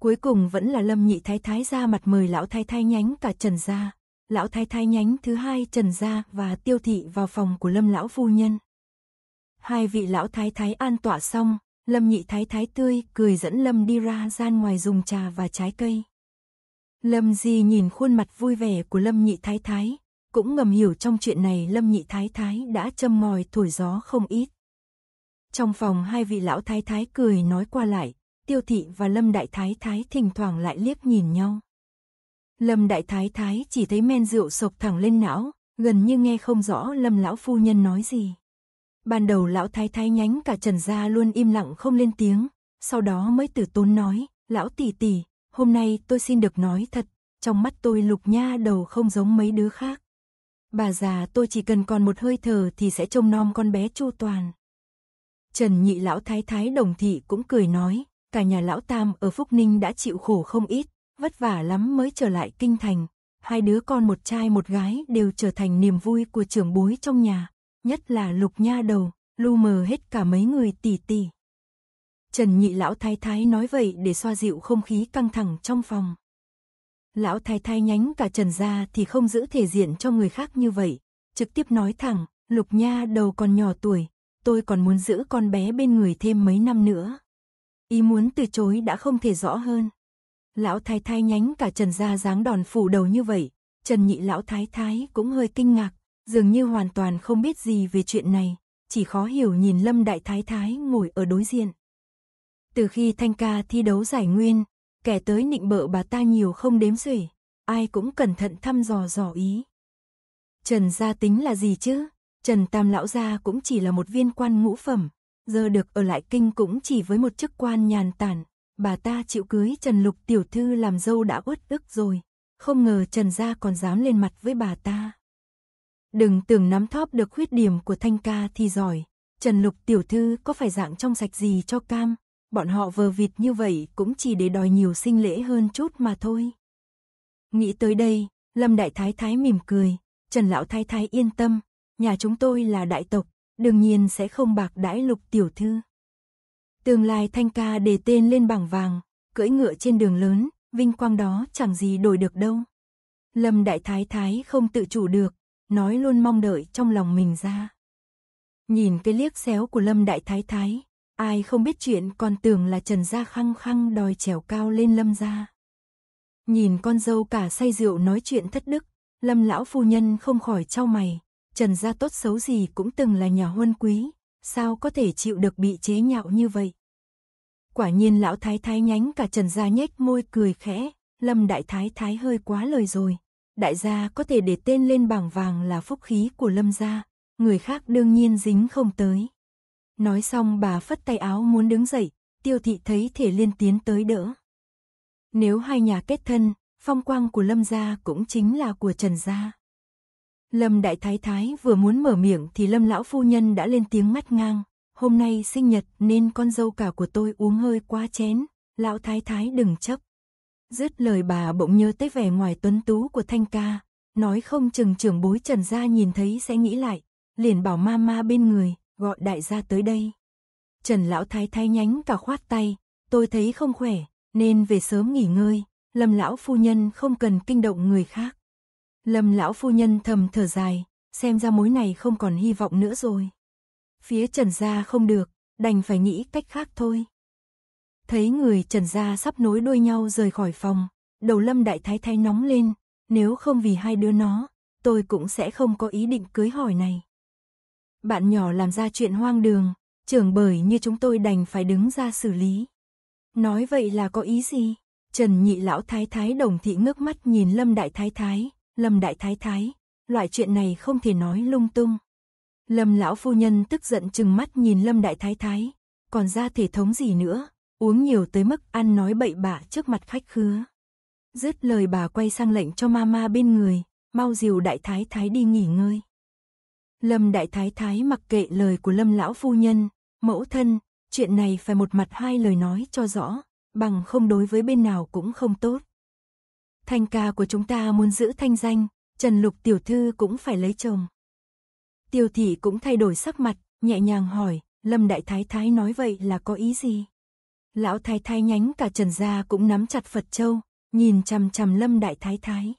Cuối cùng vẫn là Lâm Nhị Thái Thái ra mặt mời Lão Thái Thái nhánh cả Trần gia, Lão Thái Thái nhánh thứ hai Trần gia và Tiêu Thị vào phòng của Lâm Lão Phu Nhân. Hai vị Lão Thái Thái an tọa xong, Lâm Nhị Thái Thái tươi cười dẫn Lâm đi ra gian ngoài dùng trà và trái cây. Lâm Di nhìn khuôn mặt vui vẻ của Lâm Nhị Thái Thái, cũng ngầm hiểu trong chuyện này Lâm Nhị Thái Thái đã châm ngòi thổi gió không ít. Trong phòng hai vị lão thái thái cười nói qua lại, Tiêu Thị và Lâm Đại Thái Thái thỉnh thoảng lại liếc nhìn nhau. Lâm Đại Thái Thái chỉ thấy men rượu sộc thẳng lên não, gần như nghe không rõ Lâm Lão Phu Nhân nói gì. Ban đầu Lão Thái Thái nhánh cả trần gia luôn im lặng không lên tiếng, sau đó mới tử tốn nói, Lão tỷ tỷ, hôm nay tôi xin được nói thật, trong mắt tôi lục nha đầu không giống mấy đứa khác. Bà già tôi chỉ cần còn một hơi thở thì sẽ trông nom con bé chu toàn. Trần nhị lão thái thái đồng thị cũng cười nói, cả nhà lão tam ở Phúc Ninh đã chịu khổ không ít, vất vả lắm mới trở lại kinh thành. Hai đứa con một trai một gái đều trở thành niềm vui của trưởng bối trong nhà, nhất là lục nha đầu, lu mờ hết cả mấy người tỷ tỷ. Trần nhị lão thái thái nói vậy để xoa dịu không khí căng thẳng trong phòng. Lão thái thái nhánh cả trần ra thì không giữ thể diện cho người khác như vậy. Trực tiếp nói thẳng, lục nha đầu còn nhỏ tuổi, tôi còn muốn giữ con bé bên người thêm mấy năm nữa. Ý muốn từ chối đã không thể rõ hơn. Lão thái thái nhánh cả trần ra dáng đòn phủ đầu như vậy. Trần nhị lão thái thái cũng hơi kinh ngạc, dường như hoàn toàn không biết gì về chuyện này. Chỉ khó hiểu nhìn lâm đại thái thái ngồi ở đối diện. Từ khi Thanh Ca thi đấu giải nguyên, kẻ tới nịnh bợ bà ta nhiều không đếm xuể, ai cũng cẩn thận thăm dò dò ý. Trần gia tính là gì chứ? Trần Tam lão gia cũng chỉ là một viên quan ngũ phẩm, giờ được ở lại kinh cũng chỉ với một chức quan nhàn tản, bà ta chịu cưới Trần Lục tiểu thư làm dâu đã uất ức rồi, không ngờ Trần gia còn dám lên mặt với bà ta. Đừng tưởng nắm thóp được khuyết điểm của Thanh ca thì giỏi, Trần Lục tiểu thư có phải dạng trong sạch gì cho cam, bọn họ vờ vịt như vậy cũng chỉ để đòi nhiều sinh lễ hơn chút mà thôi. Nghĩ tới đây, Lâm Đại Thái Thái mỉm cười, Trần Lão Thái Thái yên tâm, nhà chúng tôi là đại tộc, đương nhiên sẽ không bạc đãi lục tiểu thư. Tương lai Thanh Ca đề tên lên bảng vàng, cưỡi ngựa trên đường lớn, vinh quang đó chẳng gì đổi được đâu. Lâm Đại Thái Thái không tự chủ được, nói luôn mong đợi trong lòng mình ra. Nhìn cái liếc xéo của Lâm Đại Thái Thái, Ai không biết chuyện còn tưởng là Trần Gia khăng khăng đòi trèo cao lên Lâm Gia. Nhìn con dâu cả say rượu nói chuyện thất đức, Lâm lão phu nhân không khỏi trao mày, Trần Gia tốt xấu gì cũng từng là nhà huân quý, sao có thể chịu được bị chế nhạo như vậy. Quả nhiên lão thái thái nhánh cả Trần Gia nhếch môi cười khẽ, Lâm đại thái thái hơi quá lời rồi. Đại gia có thể để tên lên bảng vàng là phúc khí của Lâm gia, người khác đương nhiên dính không tới. Nói xong bà phất tay áo muốn đứng dậy, tiêu thị thấy thể liên tiến tới đỡ. Nếu hai nhà kết thân, phong quang của Lâm gia cũng chính là của Trần gia. Lâm đại thái thái vừa muốn mở miệng thì Lâm lão phu nhân đã lên tiếng mắt ngang, "Hôm nay sinh nhật nên con dâu cả của tôi uống hơi quá chén, lão thái thái đừng chấp." Dứt lời bà bỗng nhớ tới vẻ ngoài tuấn tú của Thanh ca, nói không chừng trưởng bối Trần gia nhìn thấy sẽ nghĩ lại, liền bảo mama bên người, gọi đại gia tới đây. Trần lão thái thái nhánh cả khoát tay, tôi thấy không khỏe, nên về sớm nghỉ ngơi, lâm lão phu nhân không cần kinh động người khác. Lâm lão phu nhân thầm thở dài, xem ra mối này không còn hy vọng nữa rồi. Phía Trần gia không được, đành phải nghĩ cách khác thôi. Thấy người Trần gia sắp nối đuôi nhau rời khỏi phòng, đầu Lâm đại thái thái nóng lên, nếu không vì hai đứa nó, tôi cũng sẽ không có ý định cưới hỏi này. Bạn nhỏ làm ra chuyện hoang đường, trưởng bởi như chúng tôi đành phải đứng ra xử lý. Nói vậy là có ý gì? Trần nhị lão thái thái đồng thị ngước mắt nhìn Lâm Đại Thái Thái, Lâm Đại Thái Thái, loại chuyện này không thể nói lung tung. Lâm lão phu nhân tức giận chừng mắt nhìn Lâm Đại Thái Thái, còn ra thể thống gì nữa, uống nhiều tới mức ăn nói bậy bạ trước mặt khách khứa. Dứt lời bà quay sang lệnh cho mama bên người, mau dìu Đại Thái Thái đi nghỉ ngơi. Lâm Đại Thái Thái mặc kệ lời của Lâm Lão Phu Nhân, mẫu thân, chuyện này phải một mặt hai lời nói cho rõ, bằng không đối với bên nào cũng không tốt. Thanh ca của chúng ta muốn giữ thanh danh, Trần Lục Tiểu Thư cũng phải lấy chồng. Tiêu Thị cũng thay đổi sắc mặt, nhẹ nhàng hỏi, Lâm Đại Thái Thái nói vậy là có ý gì? Lão Thái Thái nhánh cả Trần Gia cũng nắm chặt Phật Châu, nhìn chằm chằm Lâm Đại Thái Thái.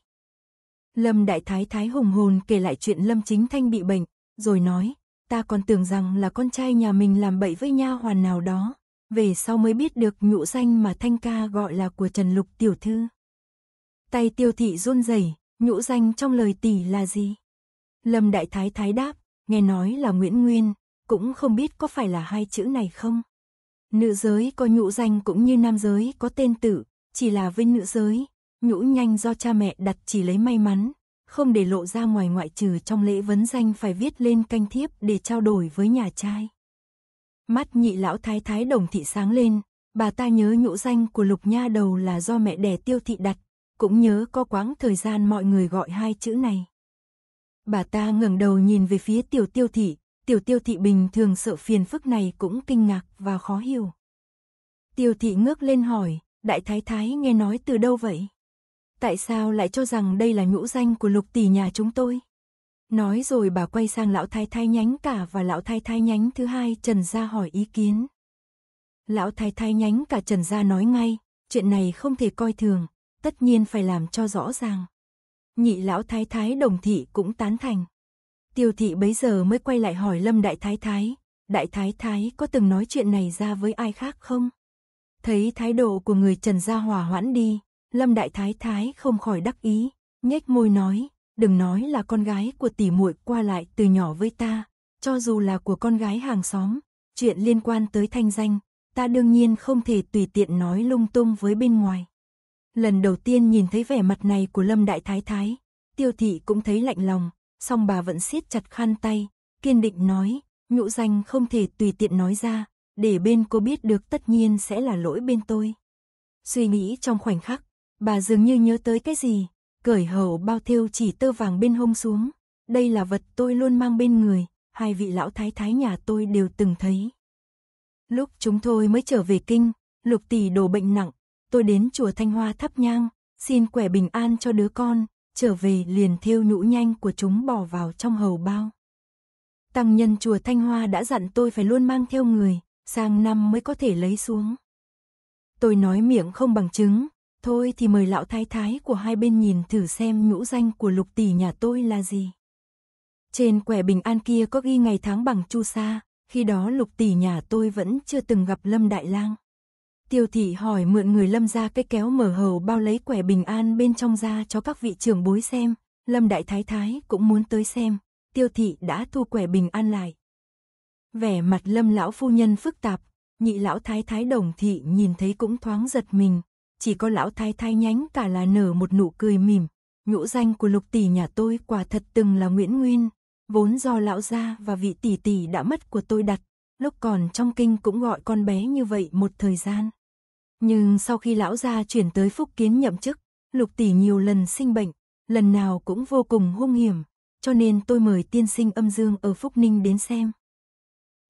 Lâm Đại Thái Thái hùng hồn kể lại chuyện Lâm Chính Thanh bị bệnh, rồi nói, ta còn tưởng rằng là con trai nhà mình làm bậy với nha hoàn nào đó, về sau mới biết được nhũ danh mà Thanh ca gọi là của Trần Lục tiểu thư. Tay tiêu thị run rẩy, nhũ danh trong lời tỷ là gì? Lâm Đại Thái Thái đáp, nghe nói là Nguyễn Nguyên, cũng không biết có phải là hai chữ này không. Nữ giới có nhũ danh cũng như nam giới có tên tử, chỉ là với nữ giới, nhũ nhanh do cha mẹ đặt chỉ lấy may mắn, không để lộ ra ngoài ngoại trừ trong lễ vấn danh phải viết lên canh thiếp để trao đổi với nhà trai. Mắt nhị lão thái thái đồng thị sáng lên, bà ta nhớ nhũ danh của lục nha đầu là do mẹ đẻ tiêu thị đặt, cũng nhớ có quãng thời gian mọi người gọi hai chữ này. Bà ta ngẩng đầu nhìn về phía tiểu tiêu thị, tiểu tiêu thị bình thường sợ phiền phức này cũng kinh ngạc và khó hiểu. Tiêu thị ngước lên hỏi, đại thái thái nghe nói từ đâu vậy? Tại sao lại cho rằng đây là nhũ danh của lục tỷ nhà chúng tôi? Nói rồi bà quay sang lão thái thái nhánh cả và lão thái thái nhánh thứ hai Trần Gia hỏi ý kiến. Lão thái thái nhánh cả Trần Gia nói ngay, chuyện này không thể coi thường, tất nhiên phải làm cho rõ ràng. Nhị lão thái thái đồng thị cũng tán thành. Tiêu thị bấy giờ mới quay lại hỏi Lâm đại thái thái, đại thái thái có từng nói chuyện này ra với ai khác không? Thấy thái độ của người Trần Gia hòa hoãn đi, Lâm Đại Thái Thái không khỏi đắc ý, nhếch môi nói, đừng nói là con gái của tỷ muội qua lại từ nhỏ với ta, cho dù là của con gái hàng xóm, chuyện liên quan tới thanh danh, ta đương nhiên không thể tùy tiện nói lung tung với bên ngoài. Lần đầu tiên nhìn thấy vẻ mặt này của Lâm Đại Thái Thái, tiêu thị cũng thấy lạnh lòng, song bà vẫn siết chặt khăn tay, kiên định nói, nhũ danh không thể tùy tiện nói ra, để bên cô biết được tất nhiên sẽ là lỗi bên tôi. Suy nghĩ trong khoảnh khắc, Bà dường như nhớ tới cái gì, cởi hầu bao thiêu chỉ tơ vàng bên hông xuống. Đây là vật tôi luôn mang bên người, hai vị lão thái thái nhà tôi đều từng thấy. Lúc chúng tôi mới trở về kinh, lục tỷ đổ bệnh nặng, tôi đến chùa Thanh Hoa thắp nhang, xin quẻ bình an cho đứa con, trở về liền thiêu nhũ nhanh của chúng bỏ vào trong hầu bao. Tăng nhân chùa Thanh Hoa đã dặn tôi phải luôn mang theo người, sang năm mới có thể lấy xuống. Tôi nói miệng không bằng chứng, Thôi thì mời lão thái thái của hai bên nhìn thử xem nhũ danh của lục tỷ nhà tôi là gì. Trên quẻ bình an kia có ghi ngày tháng bằng chu sa, khi đó lục tỷ nhà tôi vẫn chưa từng gặp Lâm Đại Lang. Tiêu thị hỏi mượn người Lâm ra cái kéo mở hầu bao lấy quẻ bình an bên trong ra cho các vị trưởng bối xem, Lâm Đại Thái Thái cũng muốn tới xem, tiêu thị đã thu quẻ bình an lại. Vẻ mặt Lâm lão phu nhân phức tạp, nhị lão thái thái đồng thị nhìn thấy cũng thoáng giật mình, chỉ có lão thái thái nhánh cả là nở một nụ cười mỉm. Nhũ danh của lục tỷ nhà tôi quả thật từng là Nguyễn Nguyên, vốn do lão gia và vị tỷ tỷ đã mất của tôi đặt, lúc còn trong kinh cũng gọi con bé như vậy một thời gian. Nhưng sau khi lão gia chuyển tới Phúc Kiến nhậm chức, lục tỷ nhiều lần sinh bệnh, lần nào cũng vô cùng hung hiểm, cho nên tôi mời tiên sinh âm dương ở Phúc Ninh đến xem.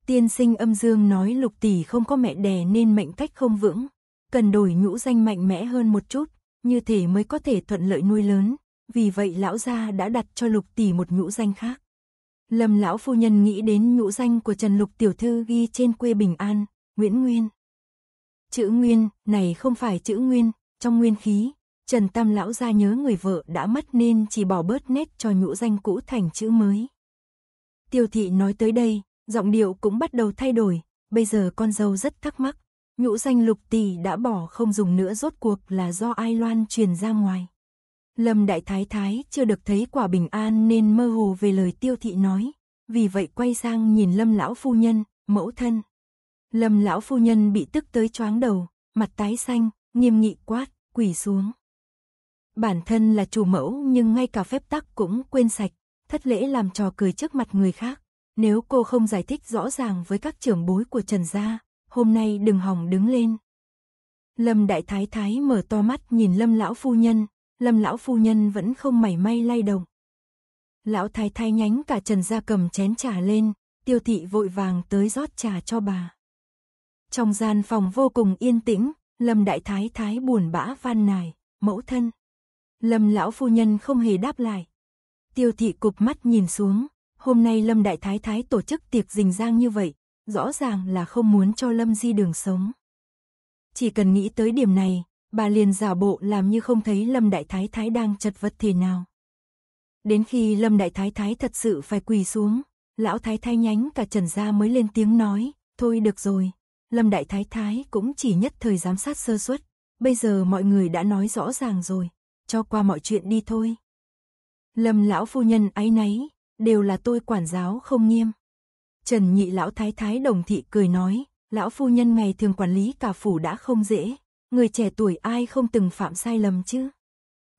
Tiên sinh âm dương nói lục tỷ không có mẹ đẻ nên mệnh cách không vững, cần đổi nhũ danh mạnh mẽ hơn một chút, như thế mới có thể thuận lợi nuôi lớn, vì vậy lão gia đã đặt cho lục tỷ một nhũ danh khác. Lâm lão phu nhân nghĩ đến nhũ danh của Trần Lục tiểu thư ghi trên quê Bình An, Nguyễn Nguyên. Chữ Nguyên, này không phải chữ Nguyên, trong nguyên khí, Trần Tam lão gia nhớ người vợ đã mất nên chỉ bỏ bớt nét cho nhũ danh cũ thành chữ mới. Tiêu thị nói tới đây, giọng điệu cũng bắt đầu thay đổi, bây giờ con dâu rất thắc mắc, Nhũ danh lục tỷ đã bỏ không dùng nữa rốt cuộc là do ai loan truyền ra ngoài. Lâm Đại Thái Thái chưa được thấy quả bình an nên mơ hồ về lời tiêu thị nói, vì vậy quay sang nhìn Lâm Lão Phu Nhân, mẫu thân. Lâm Lão Phu Nhân bị tức tới choáng đầu, mặt tái xanh, nghiêm nghị quát, quỳ xuống. Bản thân là chủ mẫu nhưng ngay cả phép tắc cũng quên sạch, thất lễ làm trò cười trước mặt người khác. Nếu cô không giải thích rõ ràng với các trưởng bối của Trần Gia, hôm nay đừng hỏng đứng lên. Lâm Đại Thái Thái mở to mắt nhìn Lâm Lão Phu Nhân, Lâm Lão Phu Nhân vẫn không mảy may lay động. Lão Thái Thái nhánh cả Trần ra cầm chén trà lên, tiêu thị vội vàng tới rót trà cho bà. Trong gian phòng vô cùng yên tĩnh, Lâm Đại Thái Thái buồn bã van nài, mẫu thân. Lâm Lão Phu Nhân không hề đáp lại. Tiêu thị cụp mắt nhìn xuống, hôm nay Lâm Đại Thái Thái tổ chức tiệc rình rang như vậy, rõ ràng là không muốn cho Lâm Di đường sống. Chỉ cần nghĩ tới điểm này, bà liền giả bộ làm như không thấy Lâm Đại Thái Thái đang chật vật thế nào. Đến khi Lâm Đại Thái Thái thật sự phải quỳ xuống, lão Thái Thái nhánh cả trần ra mới lên tiếng nói, thôi được rồi. Lâm Đại Thái Thái cũng chỉ nhất thời giám sát sơ suất, bây giờ mọi người đã nói rõ ràng rồi, cho qua mọi chuyện đi thôi. Lâm lão phu nhân ấy nấy đều là tôi quản giáo không nghiêm. Trần nhị lão thái thái đồng thị cười nói, lão phu nhân ngày thường quản lý cả phủ đã không dễ, người trẻ tuổi ai không từng phạm sai lầm chứ.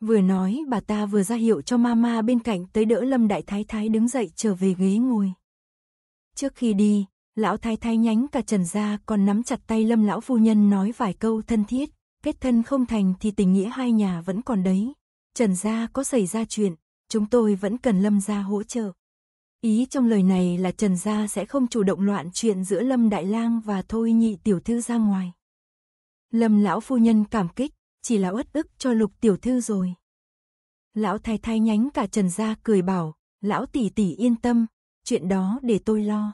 Vừa nói bà ta vừa ra hiệu cho mama bên cạnh tới đỡ Lâm Đại Thái Thái đứng dậy trở về ghế ngồi. Trước khi đi, lão thái thái nhánh cả trần ra còn nắm chặt tay Lâm lão phu nhân nói vài câu thân thiết, kết thân không thành thì tình nghĩa hai nhà vẫn còn đấy. Trần gia có xảy ra chuyện, chúng tôi vẫn cần Lâm gia hỗ trợ. Ý trong lời này là Trần Gia sẽ không chủ động loạn chuyện giữa Lâm Đại Lang và Thôi Nhị Tiểu Thư ra ngoài. Lâm Lão Phu Nhân cảm kích, chỉ là uất ức cho Lục Tiểu Thư rồi. Lão thái thái nhánh cả Trần Gia cười bảo, Lão tỷ tỷ yên tâm, chuyện đó để tôi lo.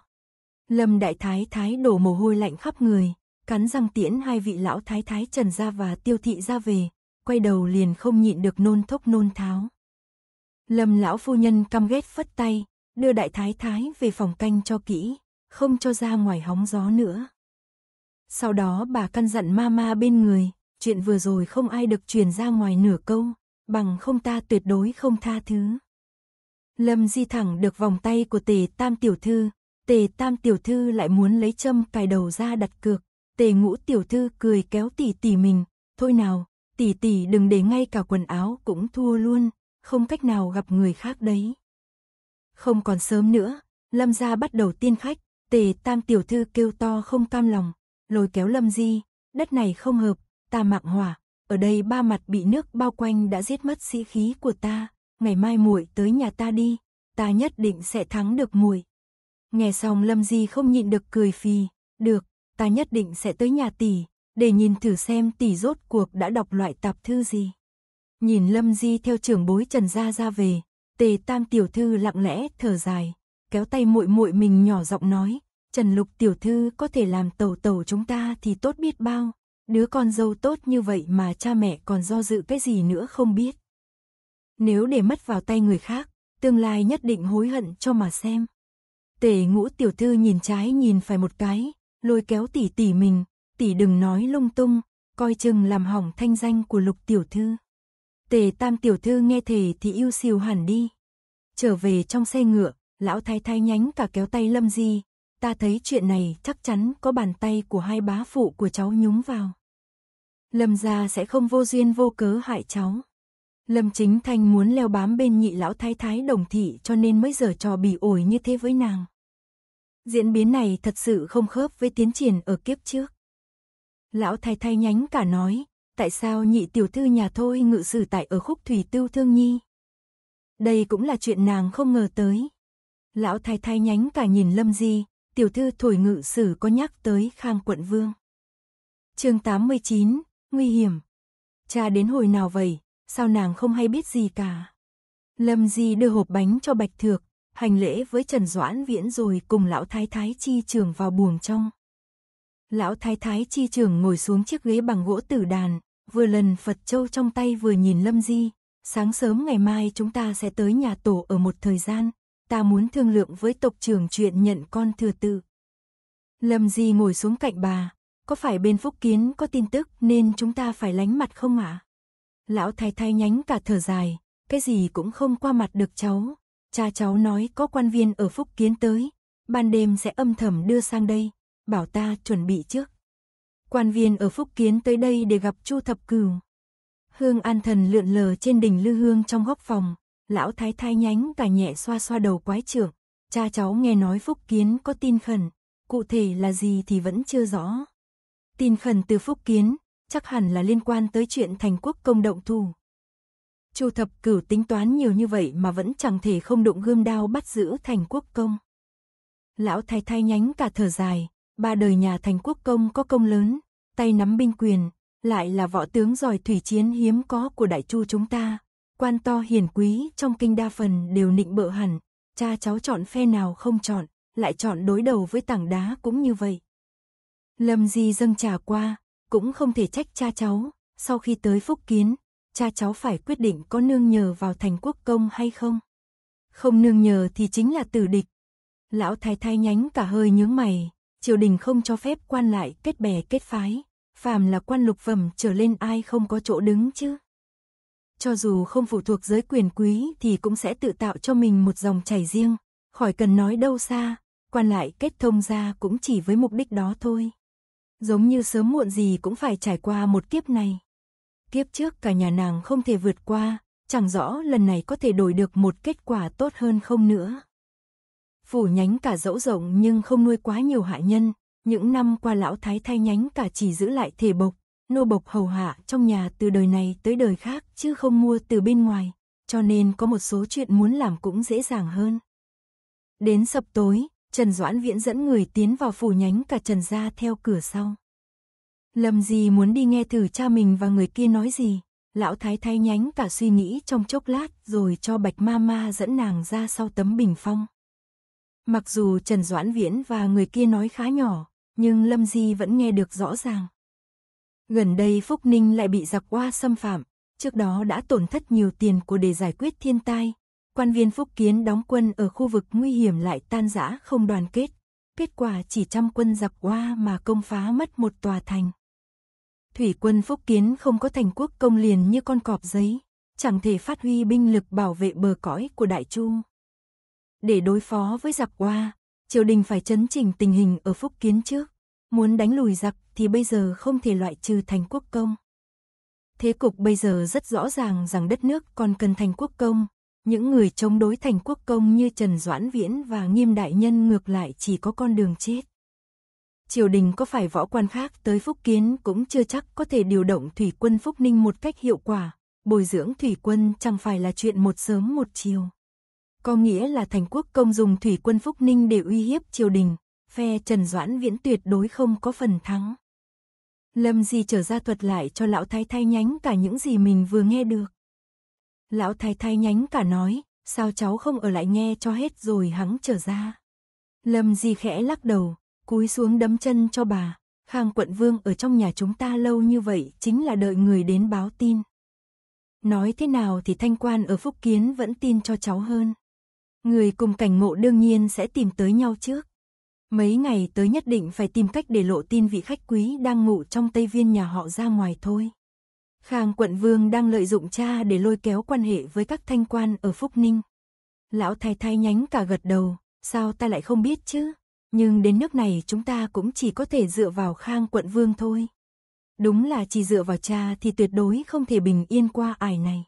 Lâm Đại Thái Thái đổ mồ hôi lạnh khắp người, cắn răng tiễn hai vị Lão Thái Thái Trần Gia và Tiêu Thị ra về, quay đầu liền không nhịn được nôn thốc nôn tháo. Lâm Lão Phu Nhân căm ghét phất tay đưa đại thái thái về phòng canh cho kỹ, không cho ra ngoài hóng gió nữa. Sau đó bà căn dặn mama bên người, chuyện vừa rồi không ai được truyền ra ngoài nửa câu, bằng không ta tuyệt đối không tha thứ. Lâm Di thẳng được vòng tay của Tề Tam tiểu thư, Tề Tam tiểu thư lại muốn lấy châm cài đầu ra đặt cược, Tề Ngũ tiểu thư cười kéo tỷ tỷ mình, thôi nào, tỷ tỷ đừng để ngay cả quần áo cũng thua luôn, không cách nào gặp người khác đấy. Không còn sớm nữa, Lâm gia bắt đầu tiên khách, Tề Tam tiểu thư kêu to không cam lòng, lôi kéo Lâm Di, đất này không hợp, ta mạng hỏa, ở đây ba mặt bị nước bao quanh đã giết mất sĩ khí của ta, ngày mai muội tới nhà ta đi, ta nhất định sẽ thắng được muội. Nghe xong Lâm Di không nhịn được cười phì, được, ta nhất định sẽ tới nhà tỷ, để nhìn thử xem tỷ rốt cuộc đã đọc loại tạp thư gì. Nhìn Lâm Di theo trưởng bối Trần Gia ra về, Tề Tam tiểu thư lặng lẽ thở dài, kéo tay muội muội mình nhỏ giọng nói, "Trần Lục tiểu thư có thể làm tẩu tẩu chúng ta thì tốt biết bao, đứa con dâu tốt như vậy mà cha mẹ còn do dự cái gì nữa không biết. Nếu để mất vào tay người khác, tương lai nhất định hối hận cho mà xem." Tề Ngũ tiểu thư nhìn trái nhìn phải một cái, lôi kéo tỷ tỷ mình, "Tỷ đừng nói lung tung, coi chừng làm hỏng thanh danh của Lục tiểu thư." Tề tam tiểu thư nghe thề thì yêu xìu hẳn đi. Trở về trong xe ngựa, lão thái thái nhánh cả kéo tay lâm di. Ta thấy chuyện này chắc chắn có bàn tay của hai bá phụ của cháu nhúng vào. Lâm gia sẽ không vô duyên vô cớ hại cháu. Lâm Chính Thanh muốn leo bám bên nhị lão thái thái đồng thị cho nên mới giở trò bỉ ổi như thế với nàng. Diễn biến này thật sự không khớp với tiến triển ở kiếp trước. Lão thái thái nhánh cả nói, tại sao nhị tiểu thư nhà thôi ngự sử tại ở khúc thủy tiêu thương nhi. Đây cũng là chuyện nàng không ngờ tới. Lão thái thái nhánh cả nhìn lâm di, tiểu thư thổi ngự sử có nhắc tới khang quận vương. chương 89, nguy hiểm. Cha đến hồi nào vậy, sao nàng không hay biết gì cả. Lâm di đưa hộp bánh cho bạch thược, hành lễ với Trần Doãn Viễn rồi cùng lão thái thái chi trường vào buồng trong. Lão thái thái chi trường ngồi xuống chiếc ghế bằng gỗ tử đàn, vừa lần Phật Châu trong tay vừa nhìn Lâm Di, sáng sớm ngày mai chúng ta sẽ tới nhà tổ ở một thời gian, ta muốn thương lượng với tộc trưởng chuyện nhận con thừa tự. Lâm Di ngồi xuống cạnh bà, có phải bên Phúc Kiến có tin tức nên chúng ta phải lánh mặt không ạ? Lão thái thái nhánh cả thở dài, cái gì cũng không qua mặt được cháu. Cha cháu nói có quan viên ở Phúc Kiến tới, ban đêm sẽ âm thầm đưa sang đây, bảo ta chuẩn bị trước. Quan viên ở Phúc Kiến tới đây để gặp Chu Thập Cửu. Hương An Thần lượn lờ trên đỉnh lư hương trong góc phòng, lão thái thái nhánh cả nhẹ xoa xoa đầu quái trưởng, cha cháu nghe nói Phúc Kiến có tin khẩn, cụ thể là gì thì vẫn chưa rõ. Tin khẩn từ Phúc Kiến, chắc hẳn là liên quan tới chuyện thành quốc công động thủ. Chu Thập Cửu tính toán nhiều như vậy mà vẫn chẳng thể không đụng gươm đao bắt giữ thành quốc công. Lão thái thái nhánh cả thở dài, ba đời nhà thành quốc công có công lớn, tay nắm binh quyền, lại là võ tướng giỏi thủy chiến hiếm có của đại chu chúng ta. Quan to hiển quý trong kinh đa phần đều nịnh bợ hẳn, cha cháu chọn phe nào không chọn, lại chọn đối đầu với tảng đá cũng như vậy. Lâm Di dâng trà qua, cũng không thể trách cha cháu, sau khi tới phúc kiến, cha cháu phải quyết định có nương nhờ vào thành quốc công hay không. Không nương nhờ thì chính là tử địch. Lão thái thái nhánh cả hơi nhướng mày, triều đình không cho phép quan lại kết bè kết phái, phàm là quan lục phẩm trở lên ai không có chỗ đứng chứ. Cho dù không phụ thuộc giới quyền quý thì cũng sẽ tự tạo cho mình một dòng chảy riêng, khỏi cần nói đâu xa, quan lại kết thông ra cũng chỉ với mục đích đó thôi. Giống như sớm muộn gì cũng phải trải qua một kiếp này. Kiếp trước cả nhà nàng không thể vượt qua, chẳng rõ lần này có thể đổi được một kết quả tốt hơn không nữa. Phủ nhánh cả dẫu rộng nhưng không nuôi quá nhiều hạ nhân, những năm qua lão thái thay nhánh cả chỉ giữ lại thể bộc, nô bộc hầu hạ trong nhà từ đời này tới đời khác chứ không mua từ bên ngoài, cho nên có một số chuyện muốn làm cũng dễ dàng hơn. Đến sập tối, Trần Doãn Viễn dẫn người tiến vào phủ nhánh cả Trần ra theo cửa sau. Lâm gì muốn đi nghe thử cha mình và người kia nói gì, lão thái thay nhánh cả suy nghĩ trong chốc lát rồi cho bạch ma ma dẫn nàng ra sau tấm bình phong. Mặc dù Trần Doãn Viễn và người kia nói khá nhỏ, nhưng Lâm Di vẫn nghe được rõ ràng. Gần đây Phúc Ninh lại bị giặc qua xâm phạm, trước đó đã tổn thất nhiều tiền của để giải quyết thiên tai. Quan viên Phúc Kiến đóng quân ở khu vực nguy hiểm lại tan rã không đoàn kết. Kết quả chỉ trăm quân giặc qua mà công phá mất một tòa thành. Thủy quân Phúc Kiến không có thành quốc công liền như con cọp giấy, chẳng thể phát huy binh lực bảo vệ bờ cõi của Đại Trung. Để đối phó với giặc qua, triều đình phải chấn chỉnh tình hình ở Phúc Kiến trước. Muốn đánh lùi giặc thì bây giờ không thể loại trừ thành quốc công. Thế cục bây giờ rất rõ ràng rằng đất nước còn cần thành quốc công. Những người chống đối thành quốc công như Trần Doãn Viễn và Nghiêm Đại Nhân ngược lại chỉ có con đường chết. Triều đình có phải võ quan khác tới Phúc Kiến cũng chưa chắc có thể điều động thủy quân Phúc Ninh một cách hiệu quả. Bồi dưỡng thủy quân chẳng phải là chuyện một sớm một chiều có nghĩa là thành quốc công dùng thủy quân Phúc Ninh để uy hiếp triều đình, phe Trần Doãn Viễn tuyệt đối không có phần thắng. Lâm Di trở ra thuật lại cho lão thái thái nhánh cả những gì mình vừa nghe được. Lão thái thái nhánh cả nói, sao cháu không ở lại nghe cho hết rồi hắn trở ra. Lâm Di khẽ lắc đầu, cúi xuống đấm chân cho bà, Khang quận vương ở trong nhà chúng ta lâu như vậy chính là đợi người đến báo tin. Nói thế nào thì thanh quan ở Phúc Kiến vẫn tin cho cháu hơn. Người cùng cảnh ngộ đương nhiên sẽ tìm tới nhau trước. Mấy ngày tới nhất định phải tìm cách để lộ tin vị khách quý đang ngủ trong tây viên nhà họ ra ngoài thôi. Khang quận vương đang lợi dụng cha để lôi kéo quan hệ với các thanh quan ở Phúc Ninh. Lão thái thay nhánh cả gật đầu, sao ta lại không biết chứ? Nhưng đến nước này chúng ta cũng chỉ có thể dựa vào khang quận vương thôi. Đúng là chỉ dựa vào cha thì tuyệt đối không thể bình yên qua ải này.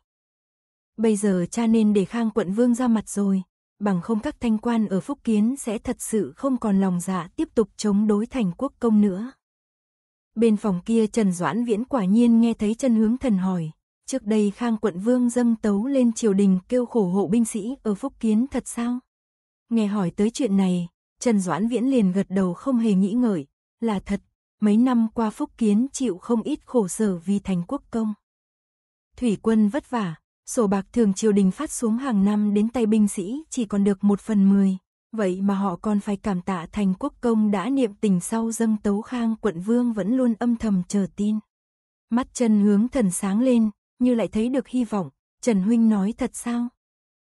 Bây giờ cha nên để khang quận vương ra mặt rồi, bằng không các thanh quan ở Phúc Kiến sẽ thật sự không còn lòng dạ tiếp tục chống đối thành quốc công nữa. Bên phòng kia Trần Doãn Viễn quả nhiên nghe thấy chân hướng thần hỏi, trước đây Khang quận vương dâng tấu lên triều đình kêu khổ hộ binh sĩ ở Phúc Kiến thật sao? Nghe hỏi tới chuyện này, Trần Doãn Viễn liền gật đầu không hề nghĩ ngợi, là thật, mấy năm qua Phúc Kiến chịu không ít khổ sở vì thành quốc công. Thủy quân vất vả, sổ bạc thường triều đình phát xuống hàng năm đến tay binh sĩ chỉ còn được một phần mười. Vậy mà họ còn phải cảm tạ thành quốc công đã niệm tình sau dâng tấu khang quận vương vẫn luôn âm thầm chờ tin. Mắt trần hướng thần sáng lên, như lại thấy được hy vọng, Trần Huynh nói thật sao?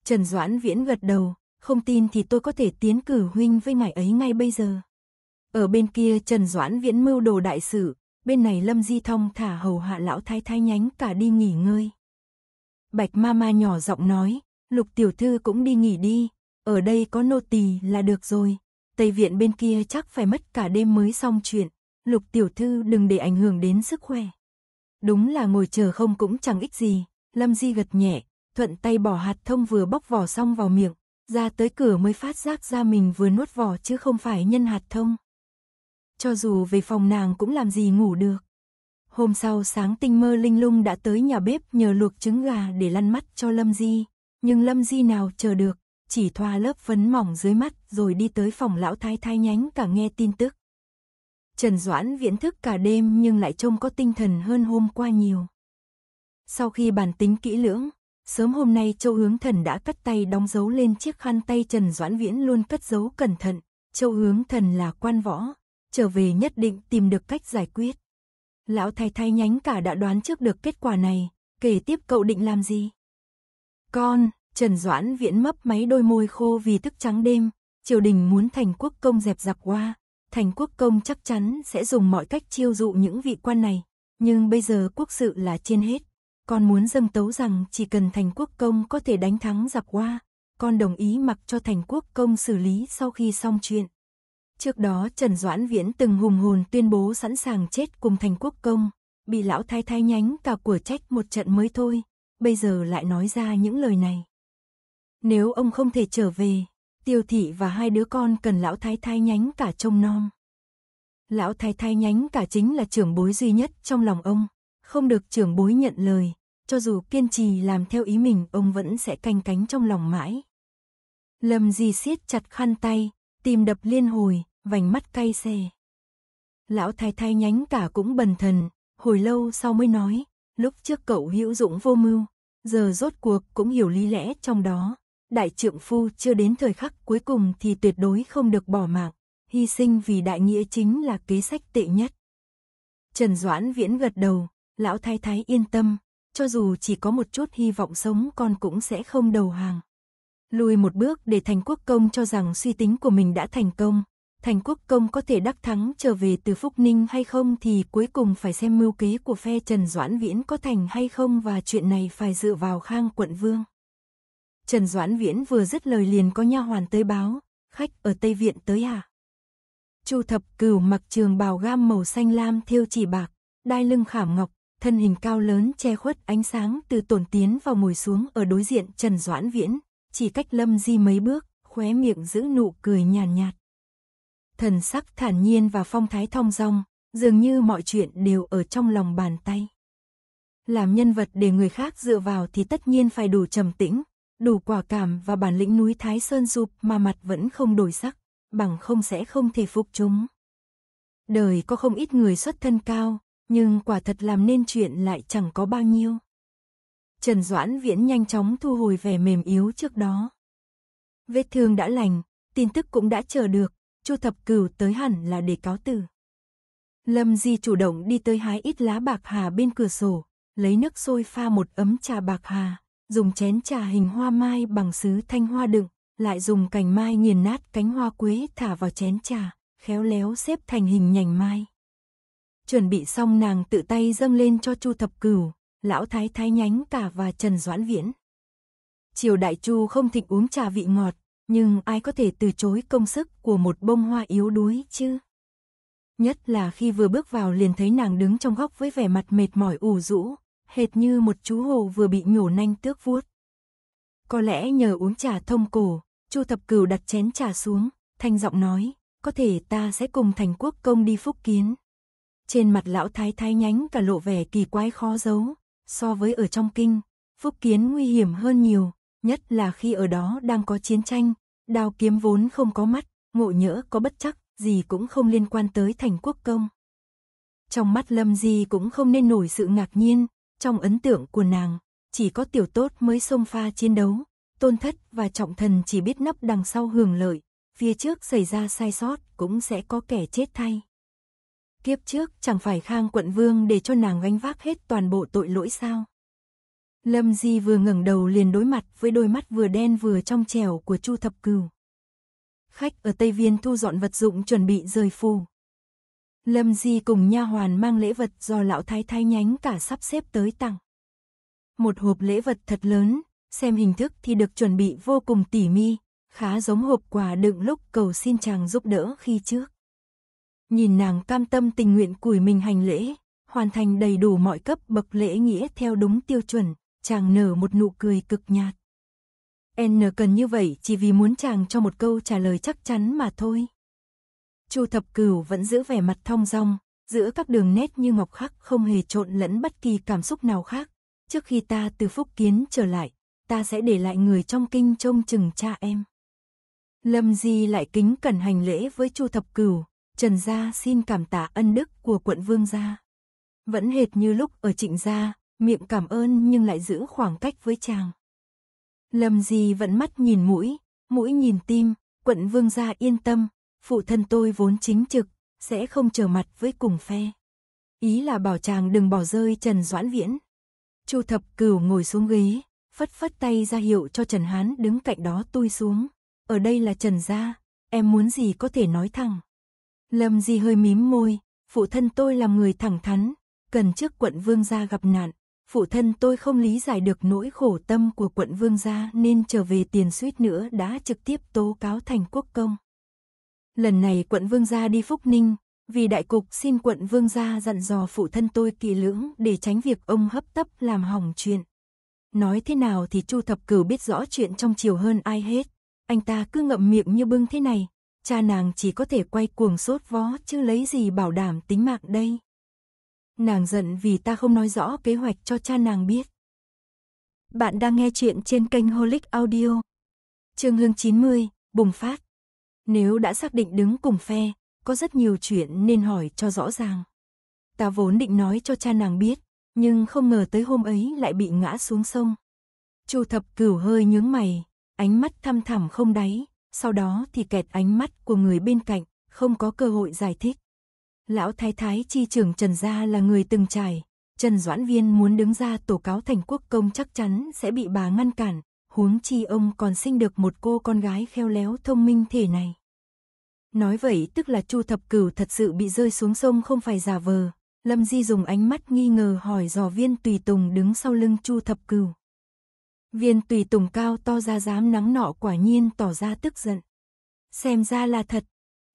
Trần Doãn Viễn gật đầu, không tin thì tôi có thể tiến cử Huynh với ngài ấy ngay bây giờ. Ở bên kia Trần Doãn Viễn mưu đồ đại sự, bên này Lâm Di Thông thả hầu hạ lão thái thái nhánh cả đi nghỉ ngơi. Bạch Mama nhỏ giọng nói, Lục tiểu thư cũng đi nghỉ đi, ở đây có nô tỳ là được rồi. Tây viện bên kia chắc phải mất cả đêm mới xong chuyện, Lục tiểu thư đừng để ảnh hưởng đến sức khỏe. Đúng là ngồi chờ không cũng chẳng ích gì, Lâm Di gật nhẹ, thuận tay bỏ hạt thông vừa bóc vỏ xong vào miệng, ra tới cửa mới phát giác ra mình vừa nuốt vỏ chứ không phải nhân hạt thông. Cho dù về phòng nàng cũng làm gì ngủ được. Hôm sau sáng tinh mơ linh lung đã tới nhà bếp nhờ luộc trứng gà để lăn mắt cho Lâm Di. Nhưng Lâm Di nào chờ được, chỉ thoa lớp phấn mỏng dưới mắt rồi đi tới phòng lão thái thái nhánh cả nghe tin tức. Trần Doãn viễn thức cả đêm nhưng lại trông có tinh thần hơn hôm qua nhiều. Sau khi bàn tính kỹ lưỡng, sớm hôm nay Châu Hướng Thần đã cắt tay đóng dấu lên chiếc khăn tay Trần Doãn Viễn luôn cất dấu cẩn thận. Châu Hướng Thần là quan võ, trở về nhất định tìm được cách giải quyết. Lão thầy thay nhánh cả đã đoán trước được kết quả này, kể tiếp cậu định làm gì? Con, Trần Doãn Viễn mấp máy đôi môi khô vì thức trắng đêm, triều đình muốn thành quốc công dẹp giặc qua, thành quốc công chắc chắn sẽ dùng mọi cách chiêu dụ những vị quan này, nhưng bây giờ quốc sự là trên hết. Con muốn dâng tấu rằng chỉ cần thành quốc công có thể đánh thắng giặc qua, con đồng ý mặc cho thành quốc công xử lý sau khi xong chuyện. Trước đó Trần Doãn Viễn từng hùng hồn tuyên bố sẵn sàng chết cùng thành quốc công, bị lão thái thái nhánh cả của trách một trận mới thôi, bây giờ lại nói ra những lời này. Nếu ông không thể trở về, tiêu thị và hai đứa con cần lão thái thái nhánh cả trông nom. Lão thái thái nhánh cả chính là trưởng bối duy nhất trong lòng ông, không được trưởng bối nhận lời, cho dù kiên trì làm theo ý mình ông vẫn sẽ canh cánh trong lòng mãi. Lâm Di siết chặt khăn tay, tìm đập liên hồi, vành mắt cay xè. Lão thái thái nhánh cả cũng bần thần, hồi lâu sau mới nói, lúc trước cậu hữu dũng vô mưu, giờ rốt cuộc cũng hiểu lý lẽ trong đó. Đại trượng phu chưa đến thời khắc cuối cùng thì tuyệt đối không được bỏ mạng, hy sinh vì đại nghĩa chính là kế sách tệ nhất. Trần Doãn Viễn gật đầu, lão thái thái yên tâm, cho dù chỉ có một chút hy vọng sống con cũng sẽ không đầu hàng. Lùi một bước để thành quốc công cho rằng suy tính của mình đã thành công, Thành Quốc Công có thể đắc thắng trở về từ Phúc Ninh hay không thì cuối cùng phải xem mưu kế của phe Trần Doãn Viễn có thành hay không và chuyện này phải dựa vào Khang Quận Vương. Trần Doãn Viễn vừa dứt lời liền có nha hoàn tới báo, khách ở Tây Viện tới à? Chu thập cửu mặc trường bào gam màu xanh lam thêu chỉ bạc, đai lưng khảm ngọc, thân hình cao lớn che khuất ánh sáng từ tổn tiến vào mùi xuống ở đối diện Trần Doãn Viễn, chỉ cách lâm di mấy bước, khóe miệng giữ nụ cười nhàn nhạt, nhạt thần sắc thản nhiên và phong thái thong dong, dường như mọi chuyện đều ở trong lòng bàn tay. Làm nhân vật để người khác dựa vào thì tất nhiên phải đủ trầm tĩnh, đủ quả cảm và bản lĩnh núi Thái Sơn sụp mà mặt vẫn không đổi sắc, bằng không sẽ không thể phục chúng. Đời có không ít người xuất thân cao, nhưng quả thật làm nên chuyện lại chẳng có bao nhiêu. Trần Doãn Viễn nhanh chóng thu hồi vẻ mềm yếu trước đó. Vết thương đã lành, tin tức cũng đã chờ được, Chu Thập Cửu tới hẳn là để cáo từ. Lâm Di chủ động đi tới hái ít lá bạc hà bên cửa sổ, lấy nước sôi pha một ấm trà bạc hà, dùng chén trà hình hoa mai bằng sứ thanh hoa đựng, lại dùng cành mai nghiền nát cánh hoa quế thả vào chén trà, khéo léo xếp thành hình nhành mai. Chuẩn bị xong nàng tự tay dâng lên cho Chu Thập Cửu, lão thái thái nhánh cả và Trần Doãn Viễn. Triều đại Chu không thịnh uống trà vị ngọt, nhưng ai có thể từ chối công sức của một bông hoa yếu đuối chứ? Nhất là khi vừa bước vào liền thấy nàng đứng trong góc với vẻ mặt mệt mỏi ủ rũ, hệt như một chú hồ vừa bị nhổ nanh tước vuốt. Có lẽ nhờ uống trà thông cổ, Chu Thập Cửu đặt chén trà xuống, thanh giọng nói, có thể ta sẽ cùng thành quốc công đi phúc kiến. Trên mặt lão thái thái nhánh cả lộ vẻ kỳ quái khó giấu, so với ở trong kinh, phúc kiến nguy hiểm hơn nhiều, nhất là khi ở đó đang có chiến tranh, đao kiếm vốn không có mắt, ngộ nhỡ có bất chắc, gì cũng không liên quan tới thành quốc công. Trong mắt Lâm Di cũng không nên nổi sự ngạc nhiên, trong ấn tượng của nàng, chỉ có tiểu tốt mới xông pha chiến đấu, tôn thất và trọng thần chỉ biết nấp đằng sau hưởng lợi, phía trước xảy ra sai sót cũng sẽ có kẻ chết thay. Kiếp trước chẳng phải Khang quận vương để cho nàng gánh vác hết toàn bộ tội lỗi sao? Lâm Di vừa ngẩng đầu liền đối mặt với đôi mắt vừa đen vừa trong trẻo của Chu Thập Cửu. Khách ở Tây Viên thu dọn vật dụng chuẩn bị rời phù Lâm Di cùng nha hoàn mang lễ vật do lão thái thái nhánh cả sắp xếp tới tặng. Một hộp lễ vật thật lớn, xem hình thức thì được chuẩn bị vô cùng tỉ mi, khá giống hộp quà đựng lúc cầu xin chàng giúp đỡ khi trước. Nhìn nàng cam tâm tình nguyện cùi mình hành lễ, hoàn thành đầy đủ mọi cấp bậc lễ nghĩa theo đúng tiêu chuẩn, chàng nở một nụ cười cực nhạt. N cần như vậy chỉ vì muốn chàng cho một câu trả lời chắc chắn mà thôi. Chu Thập Cửu vẫn giữ vẻ mặt thong dong, giữa các đường nét như ngọc khắc không hề trộn lẫn bất kỳ cảm xúc nào khác. Trước khi ta từ Phúc Kiến trở lại, ta sẽ để lại người trong kinh trông chừng cha em. Lâm Di lại kính cẩn hành lễ với Chu Thập Cửu, Trần gia xin cảm tạ ân đức của quận vương gia. Vẫn hệt như lúc ở Trịnh gia, miệng cảm ơn nhưng lại giữ khoảng cách với chàng. Lâm Di vẫn mắt nhìn mũi, mũi nhìn tim, quận vương gia yên tâm, phụ thân tôi vốn chính trực, sẽ không trở mặt với cùng phe. Ý là bảo chàng đừng bỏ rơi Trần Doãn Viễn. Chu Thập Cửu ngồi xuống ghế, phất phất tay ra hiệu cho Trần Hán đứng cạnh đó tui xuống. Ở đây là Trần gia, em muốn gì có thể nói thẳng. Lâm Di hơi mím môi, phụ thân tôi là người thẳng thắn, cần trước quận vương gia gặp nạn, phụ thân tôi không lý giải được nỗi khổ tâm của quận vương gia nên trở về tiền suýt nữa đã trực tiếp tố cáo thành quốc công. Lần này quận vương gia đi Phúc Ninh, vì đại cục xin quận vương gia dặn dò phụ thân tôi kỳ lưỡng để tránh việc ông hấp tấp làm hỏng chuyện. Nói thế nào thì Chu Thập Cửu biết rõ chuyện trong chiều hơn ai hết, anh ta cứ ngậm miệng như bưng thế này, cha nàng chỉ có thể quay cuồng sốt vó chứ lấy gì bảo đảm tính mạng đây. Nàng giận vì ta không nói rõ kế hoạch cho cha nàng biết. Bạn đang nghe chuyện trên kênh Holic Audio. Chương Hương 90, bùng phát. Nếu đã xác định đứng cùng phe, có rất nhiều chuyện nên hỏi cho rõ ràng. Ta vốn định nói cho cha nàng biết, nhưng không ngờ tới hôm ấy lại bị ngã xuống sông. Chu thập cửu hơi nhướng mày, ánh mắt thăm thẳm không đáy, sau đó thì kẹt ánh mắt của người bên cạnh, không có cơ hội giải thích. Lão thái thái chi trưởng Trần Gia là người từng trải. Trần Doãn Viên muốn đứng ra tổ cáo thành quốc công chắc chắn sẽ bị bà ngăn cản. Huống chi ông còn sinh được một cô con gái khéo léo thông minh thể này. Nói vậy tức là Chu Thập Cửu thật sự bị rơi xuống sông không phải giả vờ. Lâm Di dùng ánh mắt nghi ngờ hỏi dò viên tùy tùng đứng sau lưng Chu Thập Cửu. Viên tùy tùng cao to ra dám nắng nọ quả nhiên tỏ ra tức giận. Xem ra là thật,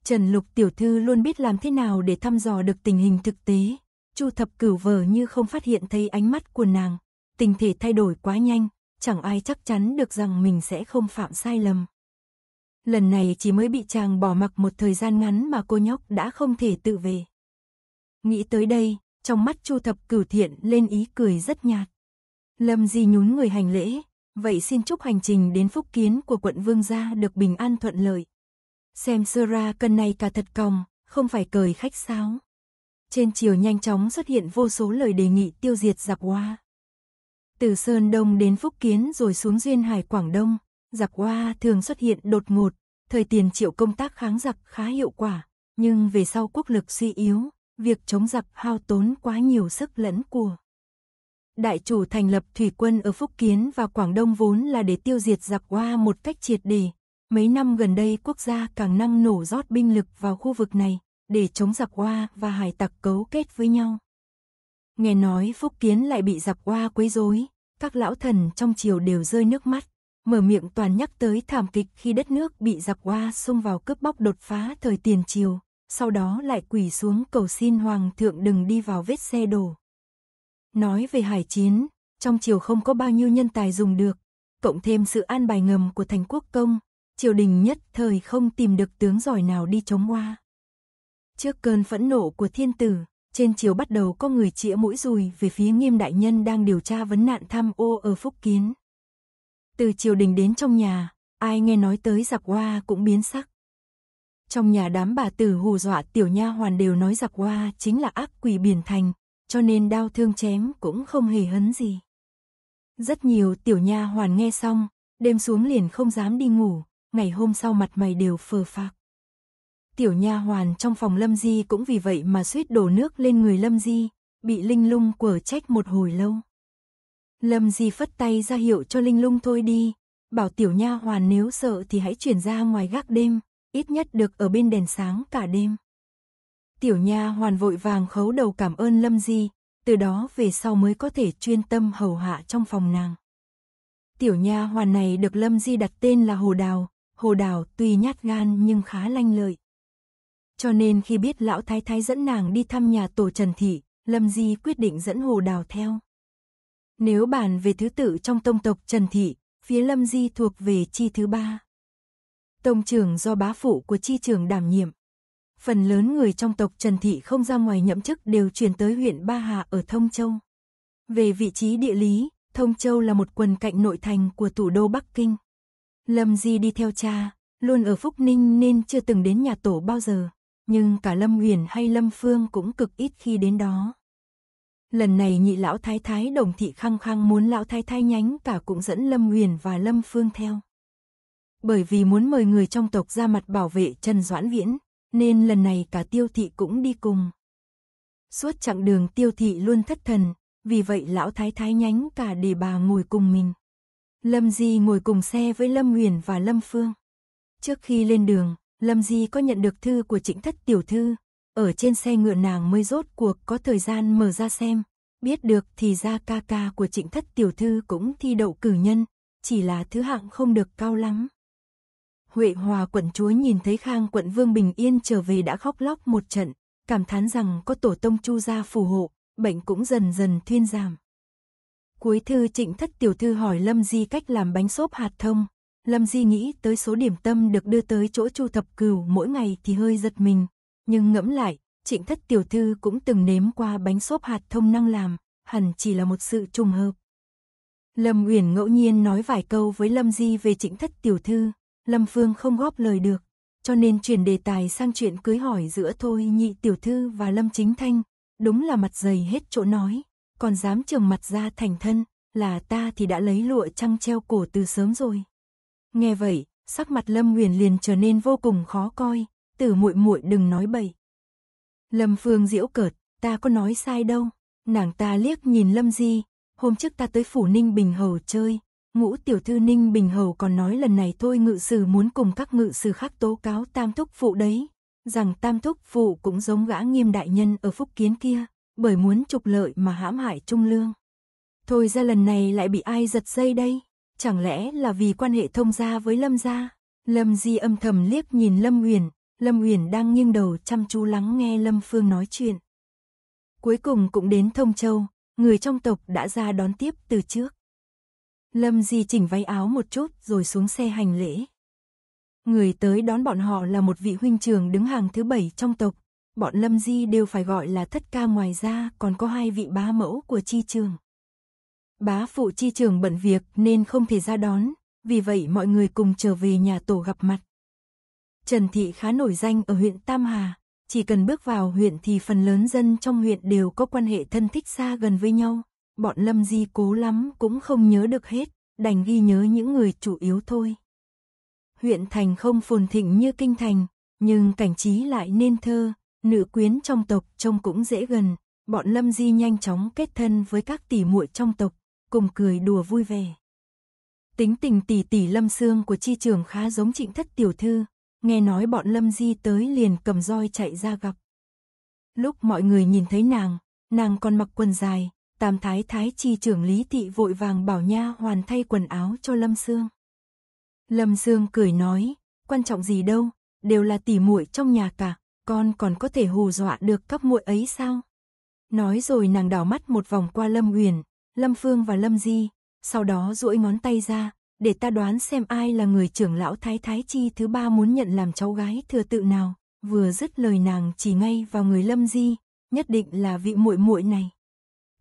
Trần Lục tiểu thư luôn biết làm thế nào để thăm dò được tình hình thực tế. Chu thập cửu vờ như không phát hiện thấy ánh mắt của nàng. Tình thể thay đổi quá nhanh, chẳng ai chắc chắn được rằng mình sẽ không phạm sai lầm. Lần này chỉ mới bị chàng bỏ mặc một thời gian ngắn mà cô nhóc đã không thể tự về. Nghĩ tới đây, trong mắt Chu thập cửu thiện lên ý cười rất nhạt. Lâm Di nhún người hành lễ, vậy xin chúc hành trình đến phúc kiến của quận Vương gia được bình an thuận lợi. Xem sơ ra cân này cả thật còng, không phải cười khách sáo. Trên chiều nhanh chóng xuất hiện vô số lời đề nghị tiêu diệt giặc hoa. Từ Sơn Đông đến Phúc Kiến rồi xuống Duyên Hải Quảng Đông, giặc hoa thường xuất hiện đột ngột, thời tiền triệu công tác kháng giặc khá hiệu quả, nhưng về sau quốc lực suy yếu, việc chống giặc hao tốn quá nhiều sức lẫn của. Đại chủ thành lập thủy quân ở Phúc Kiến và Quảng Đông vốn là để tiêu diệt giặc hoa một cách triệt để, Mấy năm gần đây quốc gia càng năng nổ rót binh lực vào khu vực này để chống giặc hoa và hải tặc cấu kết với nhau. Nghe nói Phúc Kiến lại bị giặc hoa quấy rối, các lão thần trong triều đều rơi nước mắt, mở miệng toàn nhắc tới thảm kịch khi đất nước bị giặc hoa xông vào cướp bóc đột phá thời tiền triều, sau đó lại quỳ xuống cầu xin hoàng thượng đừng đi vào vết xe đổ. Nói về hải chiến, trong triều không có bao nhiêu nhân tài dùng được, cộng thêm sự an bài ngầm của thành quốc công, triều đình nhất thời không tìm được tướng giỏi nào đi chống hoa. Trước cơn phẫn nộ của thiên tử, trên triều bắt đầu có người chĩa mũi dùi về phía nghiêm đại nhân đang điều tra vấn nạn tham ô ở Phúc Kiến. Từ triều đình đến trong nhà, ai nghe nói tới giặc hoa cũng biến sắc. Trong nhà đám bà tử hù dọa tiểu nha hoàn đều nói giặc hoa chính là ác quỷ biển thành, cho nên đau thương chém cũng không hề hấn gì. Rất nhiều tiểu nha hoàn nghe xong, đêm xuống liền không dám đi ngủ, ngày hôm sau mặt mày đều phờ phạc. Tiểu nha hoàn trong phòng Lâm Di cũng vì vậy mà suýt đổ nước lên người Lâm Di, bị Linh Lung quở trách một hồi lâu. Lâm Di phất tay ra hiệu cho Linh Lung thôi đi, bảo tiểu nha hoàn nếu sợ thì hãy chuyển ra ngoài gác đêm, ít nhất được ở bên đèn sáng cả đêm. Tiểu nha hoàn vội vàng khấu đầu cảm ơn Lâm Di, từ đó về sau mới có thể chuyên tâm hầu hạ trong phòng nàng. Tiểu nha hoàn này được Lâm Di đặt tên là Hồ Đào, Hồ Đào tuy nhát gan nhưng khá lanh lợi. Cho nên khi biết lão thái thái dẫn nàng đi thăm nhà tổ Trần Thị, Lâm Di quyết định dẫn Hồ Đào theo. Nếu bàn về thứ tự trong tông tộc Trần Thị, phía Lâm Di thuộc về chi thứ ba. Tông trưởng do bá phụ của chi trưởng đảm nhiệm. Phần lớn người trong tộc Trần Thị không ra ngoài nhậm chức đều chuyển tới huyện Ba Hà ở Thông Châu. Về vị trí địa lý, Thông Châu là một quần cạnh nội thành của thủ đô Bắc Kinh. Lâm Di đi theo cha, luôn ở Phúc Ninh nên chưa từng đến nhà tổ bao giờ, nhưng cả Lâm Huyền hay Lâm Phương cũng cực ít khi đến đó. Lần này nhị lão thái thái đồng thị khăng khăng muốn lão thái thái nhánh cả cũng dẫn Lâm Huyền và Lâm Phương theo. Bởi vì muốn mời người trong tộc ra mặt bảo vệ Trần Doãn Viễn, nên lần này cả tiêu thị cũng đi cùng. Suốt chặng đường tiêu thị luôn thất thần, vì vậy lão thái thái nhánh cả để bà ngồi cùng mình. Lâm Di ngồi cùng xe với Lâm Nguyền và Lâm Phương. Trước khi lên đường, Lâm Di có nhận được thư của trịnh thất tiểu thư. Ở trên xe ngựa nàng mới rốt cuộc có thời gian mở ra xem. Biết được thì ra ca ca của trịnh thất tiểu thư cũng thi đậu cử nhân, chỉ là thứ hạng không được cao lắm. Huệ Hòa quận chúa nhìn thấy Khang quận Vương Bình Yên trở về đã khóc lóc một trận, cảm thán rằng có tổ tông chu gia phù hộ, bệnh cũng dần dần thuyên giảm. Cuối thư trịnh thất tiểu thư hỏi Lâm Di cách làm bánh xốp hạt thông. Lâm Di nghĩ tới số điểm tâm được đưa tới chỗ Chu Thập Cửu mỗi ngày thì hơi giật mình, nhưng ngẫm lại, Trịnh Thất tiểu thư cũng từng nếm qua bánh xốp hạt thông năng làm, hẳn chỉ là một sự trùng hợp. Lâm Uyển ngẫu nhiên nói vài câu với Lâm Di về Trịnh Thất tiểu thư, Lâm Phương không góp lời được, cho nên chuyển đề tài sang chuyện cưới hỏi giữa Thôi Nhị tiểu thư và Lâm Chính Thanh, đúng là mặt dày hết chỗ nói còn dám trường mặt ra thành thân, là ta thì đã lấy lụa trăng treo cổ từ sớm rồi. Nghe vậy, sắc mặt Lâm Nguyền liền trở nên vô cùng khó coi, tử muội muội đừng nói bậy. Lâm Phương diễu cợt, ta có nói sai đâu, nàng ta liếc nhìn Lâm Di, hôm trước ta tới phủ Ninh Bình Hầu chơi, ngũ tiểu thư Ninh Bình Hầu còn nói lần này thôi ngự sử muốn cùng các ngự sử khác tố cáo tam thúc phụ đấy, rằng tam thúc phụ cũng giống gã nghiêm đại nhân ở phúc kiến kia, bởi muốn trục lợi mà hãm hại Trung Lương. Thôi ra lần này lại bị ai giật dây đây? Chẳng lẽ là vì quan hệ thông gia với Lâm gia? Lâm Di âm thầm liếc nhìn Lâm Uyển, Lâm Uyển đang nghiêng đầu chăm chú lắng nghe Lâm Phương nói chuyện. Cuối cùng cũng đến Thông Châu, người trong tộc đã ra đón tiếp từ trước. Lâm Di chỉnh váy áo một chút rồi xuống xe hành lễ. Người tới đón bọn họ là một vị huynh trưởng đứng hàng thứ bảy trong tộc, bọn Lâm Di đều phải gọi là thất ca ngoài ra còn có hai vị bá mẫu của chi trường. Bá phụ chi trường bận việc nên không thể ra đón, vì vậy mọi người cùng trở về nhà tổ gặp mặt. Trần Thị khá nổi danh ở huyện Tam Hà, chỉ cần bước vào huyện thì phần lớn dân trong huyện đều có quan hệ thân thích xa gần với nhau, bọn Lâm Di cố lắm cũng không nhớ được hết, đành ghi nhớ những người chủ yếu thôi. Huyện thành không phồn thịnh như kinh thành, nhưng cảnh trí lại nên thơ, Nữ quyến trong tộc trông cũng dễ gần, bọn Lâm Di nhanh chóng kết thân với các tỷ muội trong tộc, cùng cười đùa vui vẻ. Tính tình tỷ tỷ Lâm Sương của chi trường khá giống Trịnh Thất tiểu thư, nghe nói bọn Lâm Di tới liền cầm roi chạy ra gặp. Lúc mọi người nhìn thấy nàng, nàng còn mặc quần dài, Tam thái thái chi trưởng Lý thị vội vàng bảo nha hoàn thay quần áo cho Lâm Sương. Lâm Sương cười nói, quan trọng gì đâu, đều là tỷ muội trong nhà cả, con còn có thể hù dọa được các muội ấy sao? Nói rồi nàng đảo mắt một vòng qua Lâm Uyển, Lâm Phương và Lâm Di, sau đó duỗi ngón tay ra, để ta đoán xem ai là người trưởng lão thái thái chi thứ ba muốn nhận làm cháu gái thừa tự nào. Vừa dứt lời nàng chỉ ngay vào người Lâm Di, nhất định là vị muội muội này.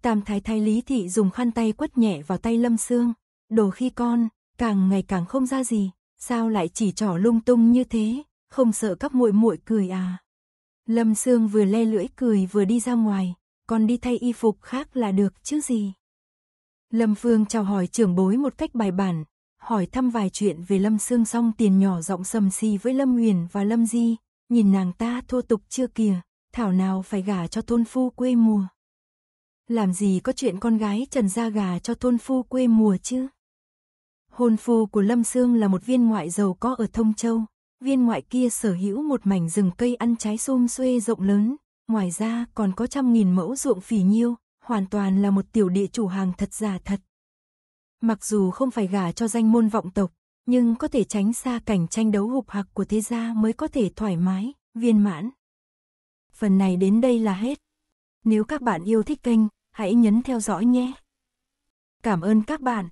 Tam thái thái Lý thị dùng khăn tay quất nhẹ vào tay Lâm Sương, "Đồ khi con, càng ngày càng không ra gì, sao lại chỉ trỏ lung tung như thế, không sợ các muội muội cười à?" Lâm Sương vừa le lưỡi cười vừa đi ra ngoài, còn đi thay y phục khác là được chứ gì. Lâm Phương chào hỏi trưởng bối một cách bài bản, hỏi thăm vài chuyện về Lâm Sương xong tiền nhỏ giọng sầm xì với Lâm Huyền và Lâm Di, nhìn nàng ta thô tục chưa kìa, thảo nào phải gả cho thôn phu quê mùa. Làm gì có chuyện con gái trần ra gà cho thôn phu quê mùa chứ? Hôn phu của Lâm Sương là một viên ngoại giàu có ở Thông Châu, Viên ngoại kia sở hữu một mảnh rừng cây ăn trái xôm xuê rộng lớn, ngoài ra còn có trăm nghìn mẫu ruộng phì nhiêu, hoàn toàn là một tiểu địa chủ hàng thật giả thật. Mặc dù không phải gả cho danh môn vọng tộc, nhưng có thể tránh xa cảnh tranh đấu hục hạc của thế gia mới có thể thoải mái, viên mãn. Phần này đến đây là hết. Nếu các bạn yêu thích kênh, hãy nhấn theo dõi nhé. Cảm ơn các bạn.